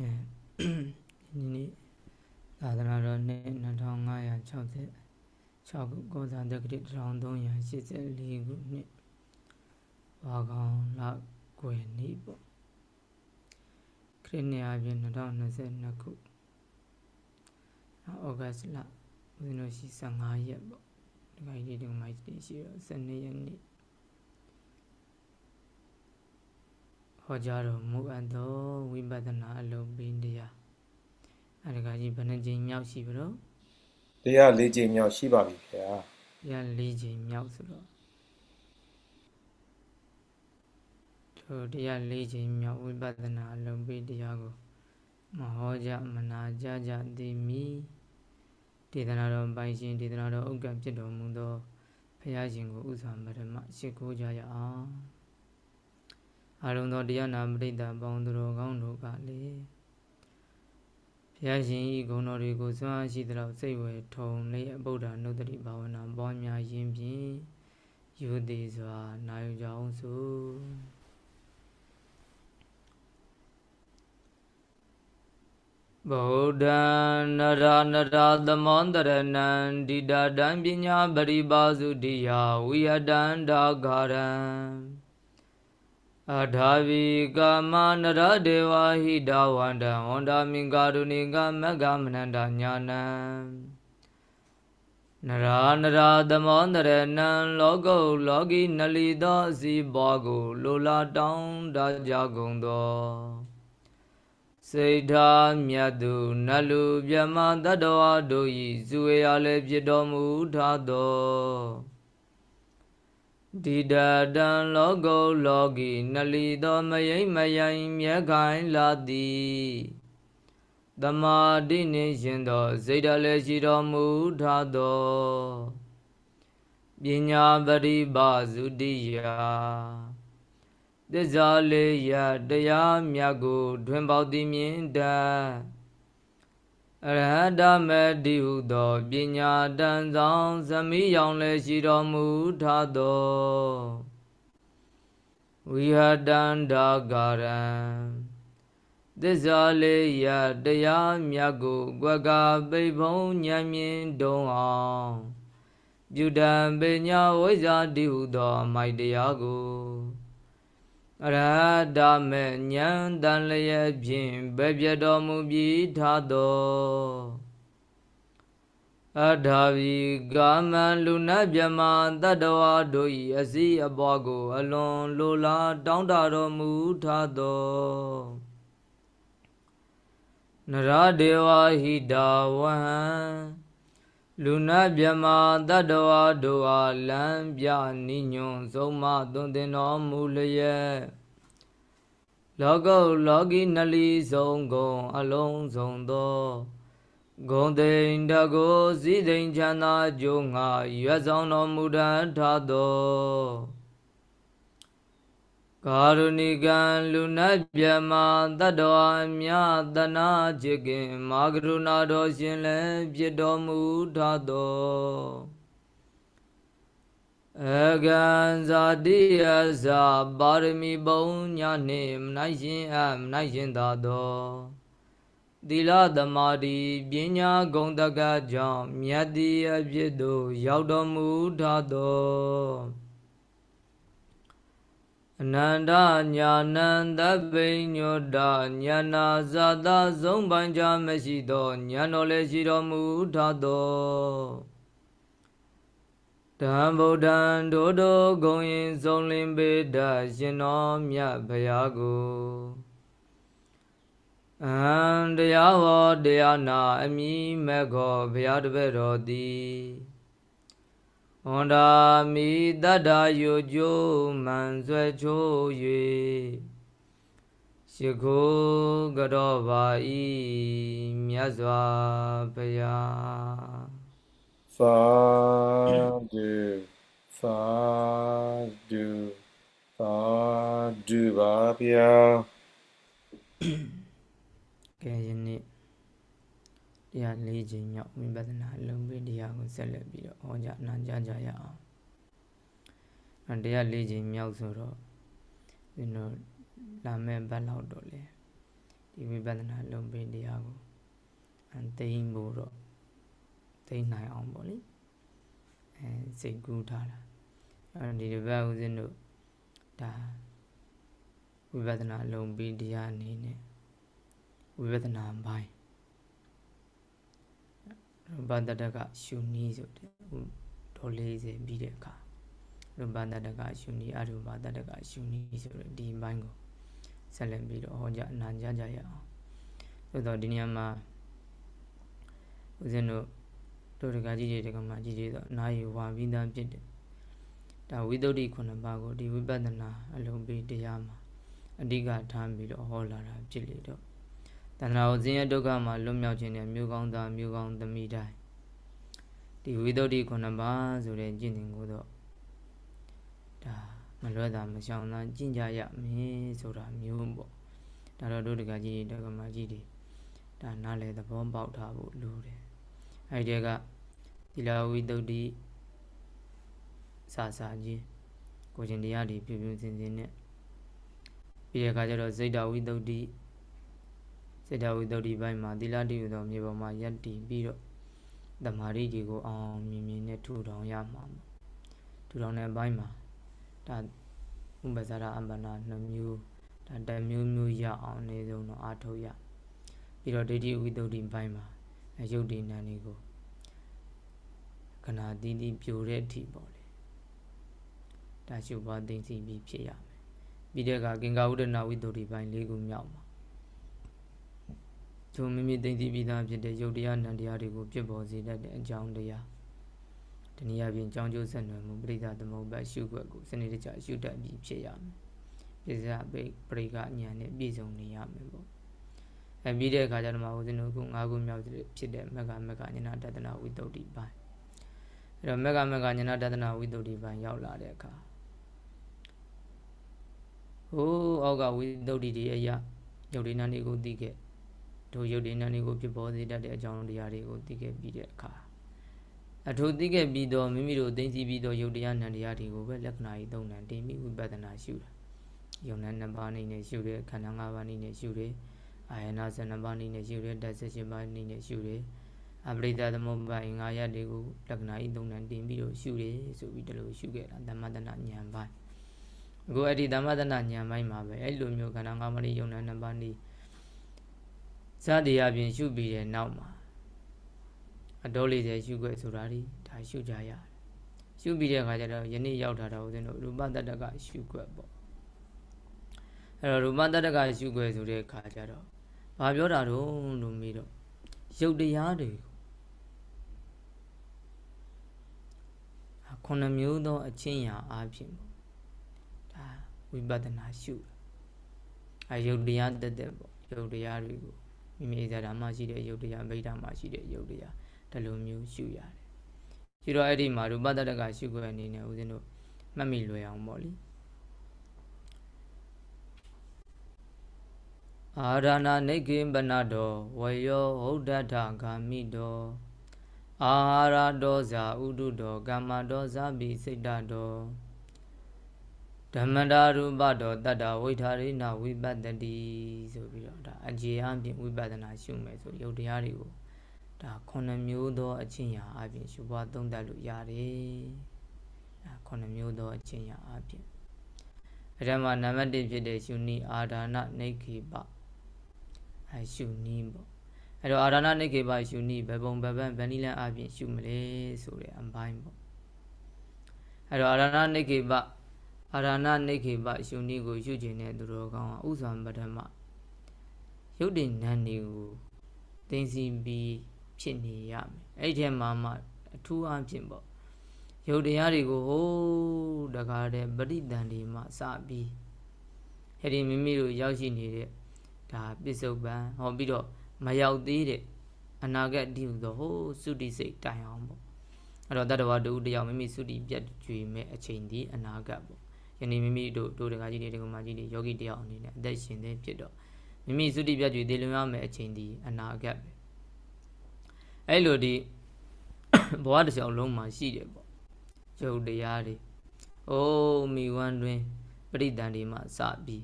ဒီနေ့သာသနာတော်နှစ်2566ခုကောဇာတက္ကတိ1384ခုနှစ်ဘာကောင်လကွယ်နေ့ပေါ့ခရစ်နှစ်အပြင်2022ခုအောက်ဂတ်လဦးဇင်းတို့ရှိ15ရက်ပေါ့ဒီကိစ္စဒီမိုက်တင်ရှိတော့12ရက်နေ့ဟောကြားတော်မူအပ်သောဝိပဿနာအလုံးပင်တရားအရကကြီးဘယ်နှကြိမ်မြောက်ရှိပြီတော့တရား၄ကြိမ်မြောက်ရှိပါပြီခင်ဗျာတရား၄ကြိမ်မြောက်ဆိုတော့ထိုတရား၄ကြိမ်မြောက်ဝိပဿနာအလုံးပင်တရားကိုမဟောကြမနာကြကြသိမိဒေသနာတော်ပိုင်ရှင်ဒေသနာတော်ဥက္ကံဖြစ်တော်မူသောဘုရားရှင်ကိုဥစ္စာမရမရှိခိုးကြရအောင်အာရုံတော်တရားနာပရိသတ်ပေါင်းသူတော်ကောင်းတို့ကလေဘုရားရှင်ဤဂုဏ်တော်တွေကိုစွမ်းအားရှိသလောက်စိတ်ဝယ်ထုံလေးအဗုဒ္ဓနုဒတိဘာဝနာပွားများရင်းဖြင့်ယူသည်စွာ နိုင်ကြအောင်စုဗုဒ္ဓံနရနရသမောန္တရဏံဒိဋ္ဌတံပညာပရိပါစုတိယဝိယတံဒါဂရံအဒါဝိကမနရဒေဝဟိတဝန္တံဝန္တာမိကာရုဏိကမဂ္ဂမနန္တညာနံနရာနရာသမောနရဏံလောကုလောကီနလီသောအစီဘောကိုလိုလာတောင်းတကြကုန်သောစိတ်ဓာမြတ်သူနလူမြမတ္တဝါတို့ဤဇူဝေရလည်းပြတော်မူထသောဒီဒတံလောကုလောကီနလီသောမယိမ့်မယိုင်မြဲခိုင်လာသည်တမာတိနှင့်ရှင်သောစိတ်ဓာတ်လည်းရှိတော်မူထသောပညာပရိပါစုတိယသစ္စာလေးရတရားမြတ်ကိုတွင်ပေါသည်မြင်တတ်အရဟတမတိဟုသောပညာတန်ဆောင်ဇမိရောင်လည်းရှိတော်မူထသောဝိဟတန္တာကာရံသစ္စာလေးရတရားမြတ်ကိုကွက်ကပိဖုံဉာဏ်မြင်တုံအောင်ပြုတံပညာဝိဇ္ဇာတိဟုသောမိုက်တရားကိုရဒမေညံတန်လျက်ဖြင့်ဘယ်ပြတော်မူပြီးထားသောအထာဝီကာမံလူနတ်မြမတတ္တဝါတို့၏အစည်းအပွားကိုအလွန်လိုလားတောင်းတတော်မူထားသောနရဒေဝဟိတာဝဟံလူနာမြမတတ္တဝါတို့အားလမ်းပြနိညွန်ဆုံးမသွန်သင်တော်မူလျက်လောကုလောကီနလီဆုံးဂုံအလုံးစုံသောဂုံတိန်တကိုစည်းစိမ်ချမ်းသာကြုံငါရွက်ဆောင်တော်မူတတ်သောကာရုဏီကံလူနတ်မြတ်မာတတ္တဝအမြသနာจิตကင်မာကရုဏာတော်ရှင်လည်းပြစ်တော်မူထသောအကံဇာတိယဇာပါရမီပုံညနှင့် မနိုင်ရှင်အမနိုင်ရှင်သာသော သီလသမာဓိပညာဂုဏ်တကကြောင့်မြတ်တိအဖြစ်သို့ ရောက်တော်မူထသောအနန္တညာနန္တပိညောတာညာနာဇာတာဆုံးပိုင်ကြမရှိသောညာတော်လည်းရှိတော်မူထသောတံဗုဒ္ဓံဒိုတိုဂုံရင်ဆုံးလင်းပေတရှင်တော်မြတ်ဘုရားကိုအံတရားဟောတရားနာအမိမက်ခောဘုရားတပည့်တော်သည်ဟွန်တာမိတတ္တာယုကျိုးမှန်ဆွဲချိုး၍ရှိခိုးကြတော့ပါဤမြတ်စွာဘုရားသာဓုသာဓုသာဓုပါဗျာကဲယနေ့104ချိန်မြောက်ဝိပဿနာအလုံးပေးတရားကိုဆက်လက်ပြီးတော့ဟောကြားနာကြားကြရအောင်104ချိန်မြောက်ဆိုတော့ကျွန်တော်လာမယ့်ဘက်လောက်တော့လေဒီဝိပဿနာအလုံးပေးတရားကိုအသိမ့်ဖို့တော့သိနိုင်အောင်ပေါ့လေအဲစိတ်ကူးထားတာအဲဒီတစ်ပတ်ဦးဇင်းတို့ဒါဝိပဿနာအလုံးပေးတရားအနေနဲ့ဝိပဿနာဘိုင်းဘန္တတကရှုနီးဆိုတဲ့ဟိုဒေါ်40ပြီးတဲ့အခါဘန္တတကရှုနီးအရူဘန္တတကရှုနီးဆိုတဲ့ဒီမိုင်းကိုဆက်လက်ပြီးတော့ဟောကြားအနာကြားကြရအောင်ဆိုတော့ဒီနေရာမှာဦးဇင်းတို့တို့တကကြီးတွေတကမကြီးတွေတော့နာယီဝါပြီးသားဖြစ်တယ်ဒါဝိသုဒ္ဓိခုနှစ်ပါးကိုဒီဝိပဿနာအလုံးပြီးတရားမှာအဓိကထားပြီးတော့ဟောလာတာဖြစ်လေတော့တဏှာကိုဆင်းရဲဒုက္ခမှာလွတ်မြောက်ခြင်းနဲ့မျိုးကောင်းသားမျိုးကောင်းသမီးတိုင်းဒီဝိသုဒ္ဓိခုနှစ်ပါးဆိုတဲ့ကျင့်သင်ကိုတော့ဒါမလွယ်တာမရှောင်သာကျင့်ကြရမင်းဆိုတာမျိုးပေါ့ဒါတော့တို့တကကြီးတကမကြီးတွေဒါနားလေသဘောပေါက်ထားဖို့လိုတယ်အဲ့ဒီကသီလဝိသုဒ္ဓိစာစာချင်းကိုရှင်တရားတွေပြုပြုစင်စင်နဲ့ပြီးရခါကျတော့စိတ်တဝိသုဒ္ဓိစေတဝိတ္တိပိုင်းမှာသီလတည်ဟူသောမြေပေါ်မှာယက်တည်ပြီးတော့တမာရီကြီးကိုအောင်မြင်မြင်နဲ့ထူထောင်ရမှာထူထောင်တဲ့အပိုင်းမှာဒါဥပဇာရအမ္ပနာနှစ်မျိုးဒါတမျိုးမျိုးရအောင်နေဆုံးတော့အားထုတ်ရပြီးတော့ဒိဋ္ဌိဝိတ္တိပိုင်းမှာရုပ်တည်နာနေကိုခဏတီးတီးပြိုတဲ့အထိပေါ့လေဒါရှုပါသိသိပြီးဖြစ်ရမယ်ပြီးတဲ့အခါကင်္ကာဝုဒနာဝိတ္တိပိုင်း၄ခုမြောက်ထိုမိမိသိသိပြီးသားဖြစ်တဲ့ယုတ်တရားနံတရားတွေကိုပြစ်ပေါ်စေတတ်တဲ့အကြောင်းတရားတနည်းအားဖြင့်ကြောင်းကျိုးဆက်နွယ်မှုပရိသသမုပ္ပါရှုွက်ကိုစနစ်တကျရှုတတ်ပြီးဖြစ်ရမယ်ပြစ္ဆာပိပရိကညာနဲ့ပြည့်စုံနေရမယ်ပေါ့အဲပြီးတဲ့အခါကျတော့မှဦးဇင်းတို့က၅ခုမြောက်ဖြစ်တဲ့မက္ခမက္ခညနာတဒနာဝိတ္တုတိပိုင်းအဲတော့မက္ခမက္ခညနာတဒနာဝိတ္တုတိပိုင်းရောက်လာတဲ့အခါဟိုးအောက်ကဝိတ္တုတိတွေအရာယုတ်ဒီနာနေကိုသိခဲ့ထိုရုပ်တည်နာနေကိုဖြစ်ပေါ်စေတတ်တဲ့အကြောင်းတရားတွေကိုသိခဲ့ပြီးတဲ့အခါအထိုသိခဲ့ပြီးတော့မိမိတို့သိသိပြီးတော့ရုပ်တရားနံတရားတွေကိုပဲလက္ခဏာကြီးသုံးနံတင်ပြီးဝိပဿနာရှုတာယုံနံနှစ်ပါးအနေနဲ့ရှုတယ်ခန္ဓာ၅ပါးအနေနဲ့ရှုတယ်အာယနာ၁၂ပါးအနေနဲ့ရှုတယ်ဓာတ်၁၈ပါးအနေနဲ့ရှုတယ်အပရိသသမုပ္ပါယငါရတွေကိုလက္ခဏာကြီးသုံးနံတင်ပြီးတော့ရှုတယ်ဆိုပြီးဒီလိုရှုခဲ့တာသမ္မတနာဉာဏ်ပိုင်းအခုအဲ့ဒီသမ္မတနာဉာဏ်ပိုင်းမှာပဲအဲ့လိုမျိုးခန္ဓာ၅ပါးနေယုံနံနှစ်ပါးနေဇတိအပြင် ရှုပြီးတဲ့နောက်မှာအတော်လေးတဲ့ရှုွက်ဆိုတာဒီဒါရှုကြရတယ်ရှုပြီးတဲ့အခါကျတော့ယနေ့ရောက်တာတော့ဦးဇင်းတို့ရူပတတ္တကရှုွက်ပေါ့အဲ့တော့ရူပတတ္တကရှုွက်ဆိုတဲ့အခါကျတော့ဘာပြောတာတော့လို့မေးတော့ရုပ်တရားတွေခုနှစ်မျိုးသောအချင်းရာအဖြစ်ပေါ့ဒါဝိပဿနာရှုအဲရုပ်တရားတက်တက်ပေါ့ရုပ်တရားတွေကိုမိမိဇာတာမှရှိတဲ့ယုတ်တရားမိတာမှရှိတဲ့ယုတ်တရားဒီလိုမျိုးရှုရတယ်။ရှုတော့အဲ့ဒီမှာရူပတ္တကရှုခွင့်အနေနဲ့ဦးဇင်းတို့မှတ်မိလွယ်အောင်ပေါ့လေ။အာရဏနိကိပနတောဝယောဟုတ်တ္ထဂာမိတောအာဟာရတောဇာဥဒုတော ကမ္မတောဇာပိစိတ်တောဓမ္မတာရူပတော်တတ္တဝိထာရိနာဝိပတ္တိဆိုပြီးတော့ဒါအခြေအပြင်ဝိပဿနာရှုမယ်ဆိုရုပ်တရားတွေကိုဒါခုနှစ်မျိုးသောအချင်းရာ အပြင်ရှုပွားသုံးသပ်လို့ရတယ်ဒါခုနှစ်မျိုးသောအချင်းရာအပြင်အထက်မှာနံပါတ်1ဖြစ်တဲ့ရှုနီအာဒါနနေခိပအရှုနီပေါ့အဲ့တော့အာဒါနနေခိပရှုနီဘယ်ပုံဘယ်ပန်းဗန်နီလန်အပြင်ရှုမလဲဆိုတဲ့အပိုင်းပေါ့အဲ့တော့အာဒါနနေခိပအာရဏနိခေပရှုနိကိုရှုကျင်တဲ့သူတော်ကောင်းဟာဥဇံပထမရုပ်တည်နံနေကိုသိသိပြီးဖြစ်နေရမယ်အဲ့ဒီမှာမှအထူးအဖြစ်ပေါ့ရုပ်တရားတွေကိုဟိုးတကားတဲ့ပရိသန်တွေမှစပြီးအဲ့ဒီမိမိတို့ရောက်ရှိနေတဲ့ဒါပစ္စုပန်ဟောပြီးတော့မရောက်သေးတဲ့အနာဂတ်ဒီဟူသောဟိုးသုတိစိတ်တိုင်အောင်ပေါ့အဲ့တော့တတ္တဝတူတယောက်မိမိသုတိပြတ်ကြွေမဲ့အချိန်ဒီအနာဂတ်ပေါ့ယနေ့မိမိတို့တို့တကားကြီးတွေဒီကမာကြီးတွေယောဂီတယောက်အနေနဲ့အသက်ရှင်သည်ဖြစ်တော့မိမိသုတိပြတ်ကြွေသေလွန်ရမယ့်အချိန်ဒီအနာဂတ်ပဲအဲ့လိုဒီဘဝတစ်ချောင်းလုံးမှာရှိတယ်ပေါ့ယုတ်တရားတွေအိုးမိဝမ်းတွင်ပရိသန်တွေမှာစပြီး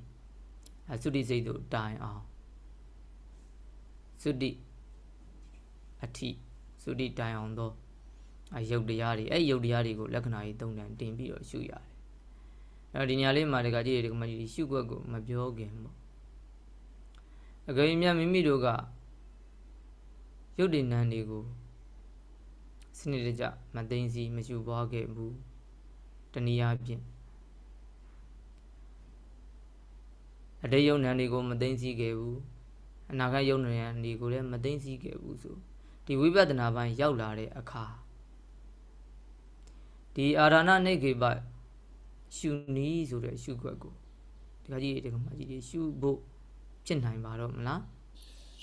အသုတိစိတ်တို့တိုင်အောင်သုတိအထိသုတိတိုင်အောင်သောအယုတ်တရားတွေအဲ့ယုတ်တရားတွေကိုလက္ခဏာကြီးသုံးတန်တင်ပြီးတော့ရှုရတယ်အဲ့တော့ဒီညာလေးမှာတကကြည့်ရတယ်ကမကြီးရှုွက်ကိုမပြောခင်ပေါ့အကယ်၍မြတ်မိမိတို့ကရုပ်တည်နံတွေကိုစနစ်တကျမသိသိမရှုပွားခဲ့ဘူးတနည်းအားဖြင့်အတိတ်ယုံနံတွေကိုမသိသိခဲ့ဘူးအနာဂတ်ယုံနံတွေကိုလည်းမသိသိခဲ့ဘူးဆိုဒီဝိပဿနာပိုင်းရောက်လာတဲ့အခါဒီအာရဏနေခေပရှုနည်းဆိုတဲ့ရှုခွက်ကိုဒီကကြီးဒီကမကြီးတွေရှုဖို့ဖြစ်နိုင်ပါတော့မလား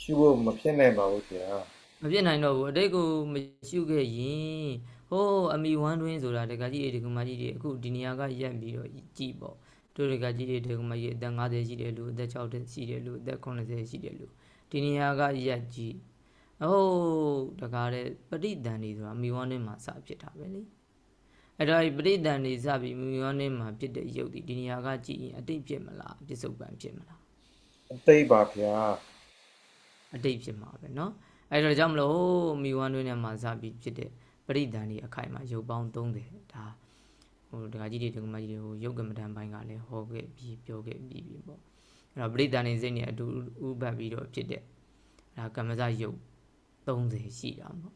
ရှုဖို့မဖြစ်နိုင်ပါဘူးခင်ဗျာမဖြစ်နိုင်တော့ဘူးအတိတ်ကိုမရှုခဲ့ရင်ဟိုးအမီဝမ်းတွင်းဆိုတာဒီကကြီးတွေဒီကမကြီးတွေအခုဒီနေရာကရက်ပြီးတော့ကြည်ပေါ့တို့ဒီကကြီးတွေဒီကမကြီးအသက်50ရှိတယ်လို့အသက်60ရှိတယ်လို့အသက်80ရှိတယ်လို့ဒီနေရာကရက်ကြည်ဟိုးတကားတဲ့ပဋိသင်္ဍီဆိုတာအမီဝမ်းတွင်းမှာစဖြစ်တာပဲလေအဲ့တော့ပရိဒဏ်နေစပြီးမြူယောနေမှာဖြစ်တဲ့ရုပ်ဒီဒီနေရာကကြည်ရင်အတိတ်ဖြစ်မလားပြစ္ဆုတ်ပံဖြစ်မလားအတိတ်ပါဗျာအတိတ်ဖြစ်မှာပဲเนาะအဲ့တော့ကြောင့်မလို့မြူယောနေမှာစပြီးဖြစ်တဲ့ပရိဒဏ်နေအခိုင်မှာ ရုပ်ပေါင်း30ဒါဟိုဒကာကြီးတွေဒကာမကြီးတွေဟိုရုပ်ကမ္မဋ္ဌာန်းပိုင်းကလည်းဟောခဲ့ပြီးပြောခဲ့ပြီးပြီပေါ့အဲ့တော့ပရိဒဏ်နေစိတ်နဲ့အတူဥပတ်ပြီးတော့ဖြစ်တဲ့ဒါကမ္မဇရုပ်30ရှိတာပေါ့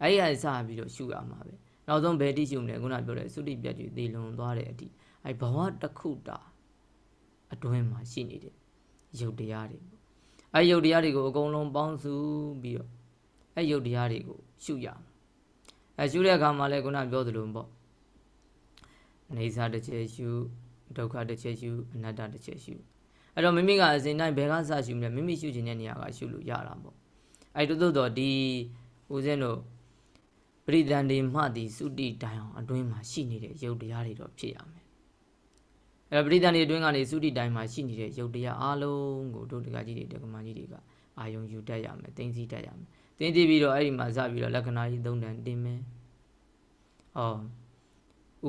အဲ့ဒီဟာစပြီးတော့ရှုရမှာပဲနောက်ဆုံးဘယ်တိရှို့မလဲခုနပြောတဲ့သုတိပြတ်ကြီးသေလွန်သွားတဲ့အထိအဲဘဝတစ်ခုတာအတွင်းမှာရှိနေတဲ့ရုပ်တရားတွေပေါ့အဲရုပ်တရားတွေကိုအကုန်လုံးပေါင်းစုပြီးတော့အဲရုပ်တရားတွေကိုရှုရအောင်အဲရှုတဲ့အခါမှာလည်းခုနပြောသလိုပေါ့အနေစာတစ်ချက်ရှုဒုက္ခတစ်ချက်ရှုအနတ္တတစ်ချက်ရှုအဲ့တော့မိမိကအစဉ်တိုင်းဘယ်ကစရှုမလဲမိမိရှုခြင်းတဲ့နေရာကရှုလို့ရတာပေါ့အဲ့တိုးတိုးတော့ဒီဦးဇင်းတို့ပရိဒန္တိမှသည်သုတိတိုင်အောင်အတွင်းမှာရှိနေတဲ့ရုပ်တရားတွေတော့ဖြစ်ရမယ်။အဲပရိဒန္တိအတွင်းကနေသုတိတိုင်မှာရှိနေတဲ့ရုပ်တရားအလုံးကိုတို့တကကြီးတွေတကမာကြီးတွေကအာယုံယူတတ်ရမယ်၊သိသိတတ်ရမယ်။သိသိပြီးတော့အဲ့ဒီမှာဇပြီးတော့လက္ခဏာကြီး၃တန်တင်မယ်။အော်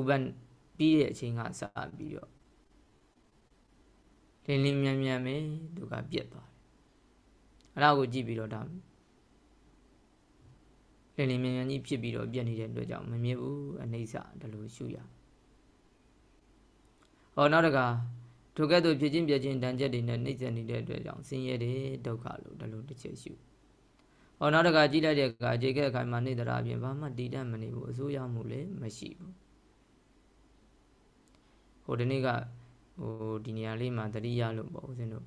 ဥပ္ပန်ပြီးတဲ့အချိန်ကစပြီးတော့လင်းလင်းမြန်မြန်ပဲသူကပြက်သွားတယ်။အဲ့ဒါကိုကြည့်ပြီးတော့ဒါလင်းလင်းမြန်မြန်ကြီးဖြစ်ပြီးတော့ပြက်နေတဲ့အတွက်ကြောင့်မမြင်ဘူးအနှိမ့်စဒါလိုရှုရဟောနောက်တကထိုကဲ့သို့ဖြစ်ချင်းပြက်ချင်းတန်ကျက်တွေနဲ့နှိမ့်စက်နေတဲ့အတွက်ကြောင့်ဆင်းရဲတယ်ဒုက္ခလို့ဒါလိုတစ်ချက်ရှုဟောနောက်တကကြည့်လိုက်တဲ့အခါခြေခက်အခိုင်မှာနှိမ့်တာအပြင်ဘာမှတည်တတ်မနေဘူးအစိုးရမှုလည်းမရှိဘူးဟိုဒီနေ့ကဟိုဒီနေရာလေးမှာတတိယလို့ပေါ့ဦးဇင်းတို့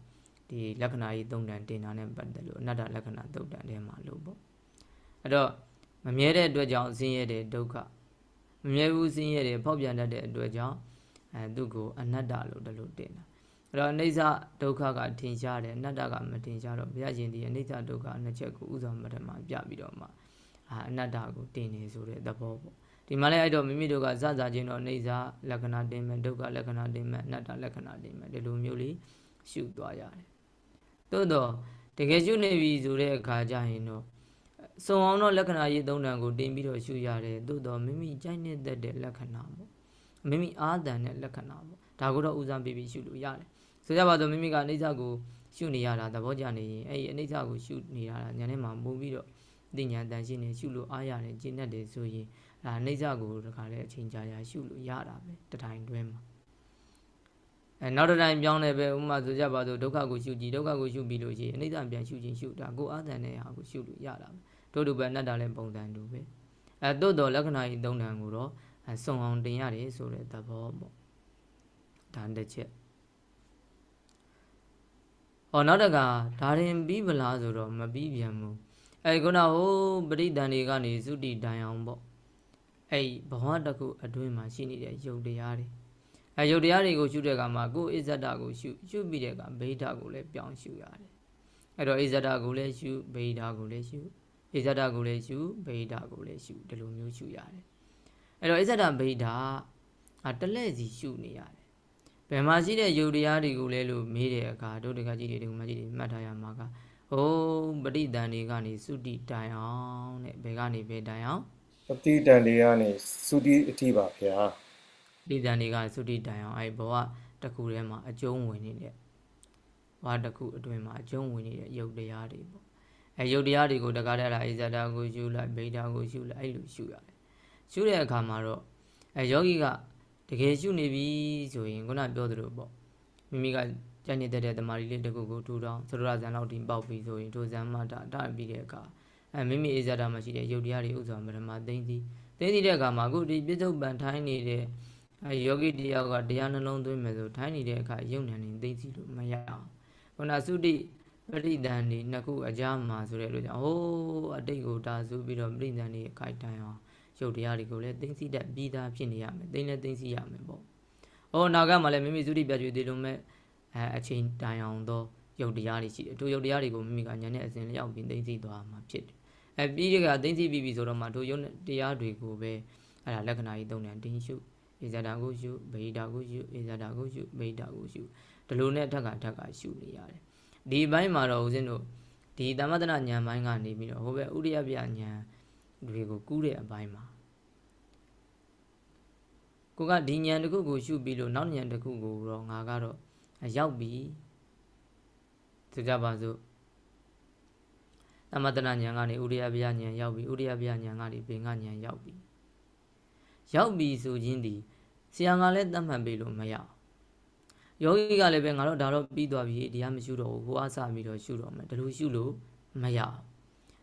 ဒီလက္ခဏာကြီးသုံးတန်တင်တာနဲ့ပတ်သက်လို့အနတ္တလက္ခဏာသုံးတန်ထဲမှာလို့ပေါ့အဲ့တော့မမြဲတဲ့အတွက်ကြောင့်ဆင်းရဲတဲ့ဒုက္ခမမြဲဘူးဆင်းရဲတဲ့ဖောက်ပြန်တတ်တဲ့အတွက်ကြောင့်အဲသူ့ကိုအနတ္တလို့တလို့တင်တာအဲ့တော့အနိစ္စဒုက္ခကထင်ရှားတယ်အနတ္တကမထင်ရှားတော့ဘုရားရှင်ဒီအနိစ္စဒုက္ခနှစ်ချက်ကိုဥစွာမထမပြပြီးတော့မှအာအနတ္တကိုတင်နေဆိုတဲ့သဘောပေါ့ဒီမှာလည်းအဲ့တော့မိမိတို့ကစစချင်းတော့အနိစ္စလက္ခဏာတင်မယ်ဒုက္ခလက္ခဏာတင်မယ်အနတ္တလက္ခဏာတင်မယ်ဒီလိုမျိုးလေးရှုသွားရတယ်သို့တော့တကယ်ရှုနေပြီဆိုတဲ့အခါကျရင်တော့စုံအောင်သောလက္ခဏာရေးသုံးတန်ကိုတင်ပြီးတော့ရှုရတယ်သို့တော့မိမိကြိုက်နှစ်သက်တဲ့လက္ခဏာပေါ့မိမိအာသန်တဲ့လက္ခဏာပေါ့ဒါကိုတော့ဦးစားပေးပြီးရှုလို့ရတယ်ဆိုကြပါစို့မိမိကအိဋ္ဌကိုရှုနေရတာသဘောကျနေရင်အဲ့ဒီအိဋ္ဌကိုရှုနေရတာညာထဲမှာမှုပြီးတော့သိညာတန်ရှင်းနေရှုလို့အားရတယ်ကျင့်တတ်တယ်ဆိုရင်ဒါအိဋ္ဌကိုတခါလဲအချိန်ကြာကြာရှုလို့ရတာပဲတတိုင်းတွင်းမှာအဲနောက်တစ်တိုင်းပြောင်းတယ်ပဲဥမာဆိုကြပါစို့ဒုက္ခကိုရှုကြည့်ဒုက္ခကိုရှုပြီးလို့ရှိရင်အိဋ္ဌပြန်ရှုခြင်းရှုတာကိုအာသန်တဲ့ဟာကိုရှုလို့ရတာပဲတို့တို့ပဲအနတ္တလည်းပုံစံတူပဲအဲသို့တော်လက္ခဏာဤသုံးတန်ကိုတော့စုံအောင်တင်ရတယ်ဆိုတဲ့သဘောပေါ့ဒါတစ်ချက်ဟောနောက်တကဒါရင်ပြီးပလားဆိုတော့မပြီးပြန်ဘူးအဲခုနဟိုပရိဒဏ်တွေကနေသုတိတိုင်အောင်ပေါ့အဲဘဝတစ်ခုအတွင်းမှာရှိနေတဲ့ယုတ်တရားတွေအဲယုတ်တရားတွေကိုရှုတဲ့အခါမှာကိုယ်အစ္ဆဒကိုရှုရှုပြီးတဲ့အခါဗိဓာကိုလည်းပြောင်းရှုရတယ်အဲတော့အစ္ဆဒကိုလည်းရှုဗိဓာကိုလည်းရှုအေဇဒကိုလည်းယူဘိဒကိုလည်းယူဒီလိုမျိုးယူရတယ်အဲ့တော့အေဇဒဘိဒအတလဲစီယူနေရတယ်ဘယ်မှာရှိတဲ့ယုတ်တရားတွေကိုလဲလို့မေးတဲ့အခါတို့တကကြီးတွေဒီမှာကြီးတွေမှတ်ထားရမှာကဟိုးပဋိသန္ဓေကနေသုတိတိုင်အောင်တဲ့ဘယ်ကနေဘယ်တိုင်အောင်ပဋိသန္ဓေကနေသုတိအထိပါဗျာပဋိသန္ဓေကသုတိတိုင်အောင်အဲ့ဘဝတစ်ခုထဲမှာအကျုံးဝင်နေတဲ့ဘဝတစ်ခုအတွင်းမှာအကျုံးဝင်နေတဲ့ယုတ်တရားတွေပေါ့အဲယုတ်တရားတွေကိုတကားတဲ့အဲ့ဒါအိဇတာကိုယူလိုက်ဗိဒါကိုယူလိုက်အဲ့လိုယူရတယ်။ယူတဲ့အခါမှာတော့အဲယောဂီကတကယ်ယူနေပြီဆိုရင်ခုနပြောသလိုပေါ့မိမိကကြံ့နေတဲ့တမာရီလေးတကူကိုထူထောင်သရရဇန်လောက်တင်ပေါက်ပြီဆိုရင်ဒိုဇန်မတာတပြီးတဲ့အခါအဲမိမိအိဇတာမှာရှိတဲ့ယုတ်တရားတွေဥစွာမရမသိသိသိသိတဲ့အခါမှာအခုဒီပြစ္ဆုတ်ပန်ထိုင်းနေတဲ့အဲယောဂီတယောက်ကတရားနှလုံးသွင်းမယ်ဆိုထိုင်းနေတဲ့အခါယုံဉာဏ်နဲ့သိသိလို့မရအောင်ခုနသုတိပရိဒန်နေနှစ်ခုအကြမှာဆိုတဲ့လို့ကြောင့်ဟိုးအတိတ်ကိုတာဆူပြီးတော့ပရိဒန်နေအခိုက်တန်အောင်ရုပ်တရားတွေကိုလည်းသိသိတတ်ပြီးသားဖြစ်နေရမယ်သိလည်းသိသိရမယ်ပေါ့။ဟိုနောက်ကမှလည်းမိမိသုတိပြကျွေသေးလုံးမဲ့အဲအချိန်တန်အောင်သောရုပ်တရားတွေရှိတယ်။တို့ရုပ်တရားတွေကိုမိမိကညာနဲ့အစဉ်လျောက်ပြီးသိသိသွားမှာဖြစ်တယ်။အဲပြီးတဲ့ကသိသိပြီးပြီဆိုတော့မှတို့ရုပ်တရားတွေကိုပဲအဲ့ဒါလက္ခဏာကြီးသုံးတယ်တင်းရှုဧဇာတာကိုရှုဗေဒတာကိုရှုဧဇာတာကိုရှုဗေဒတာကိုရှုဒီလိုနဲ့အထက်ကထက်ကရှုနေရတယ်ဒီဘိုင်းမှာတော့ဦးဇင်းတို့ဒီတမတနာညာဘိုင်းကနေပြီးတော့ဟိုဘက်ဥရိယပြညာတွေကိုကူးတဲ့အပိုင်းမှာကိုကဒီညာတစ်ခုကိုရှုပြီးလို့နောက်ညာတစ်ခုကိုတော့ငါကတော့ရောက်ပြီဆိုကြပါစို့သမတနာညာကနေဥရိယပြညာရောက်ပြီဥရိယပြညာကနေပင်ကညာရောက်ပြီရောက်ပြီဆိုချင်းဒီဆရာကလည်းတတ်မှတ်ပြီလို့မရအောင်ယောဂီကလည်းပဲငါတို့ဒါတော့ပြီးသွားပြီတရားမရှုတော့ဘူးဟိုအစားပြီးတော့ရှုတော့မယ်ဒါလို့ရှုလို့မရ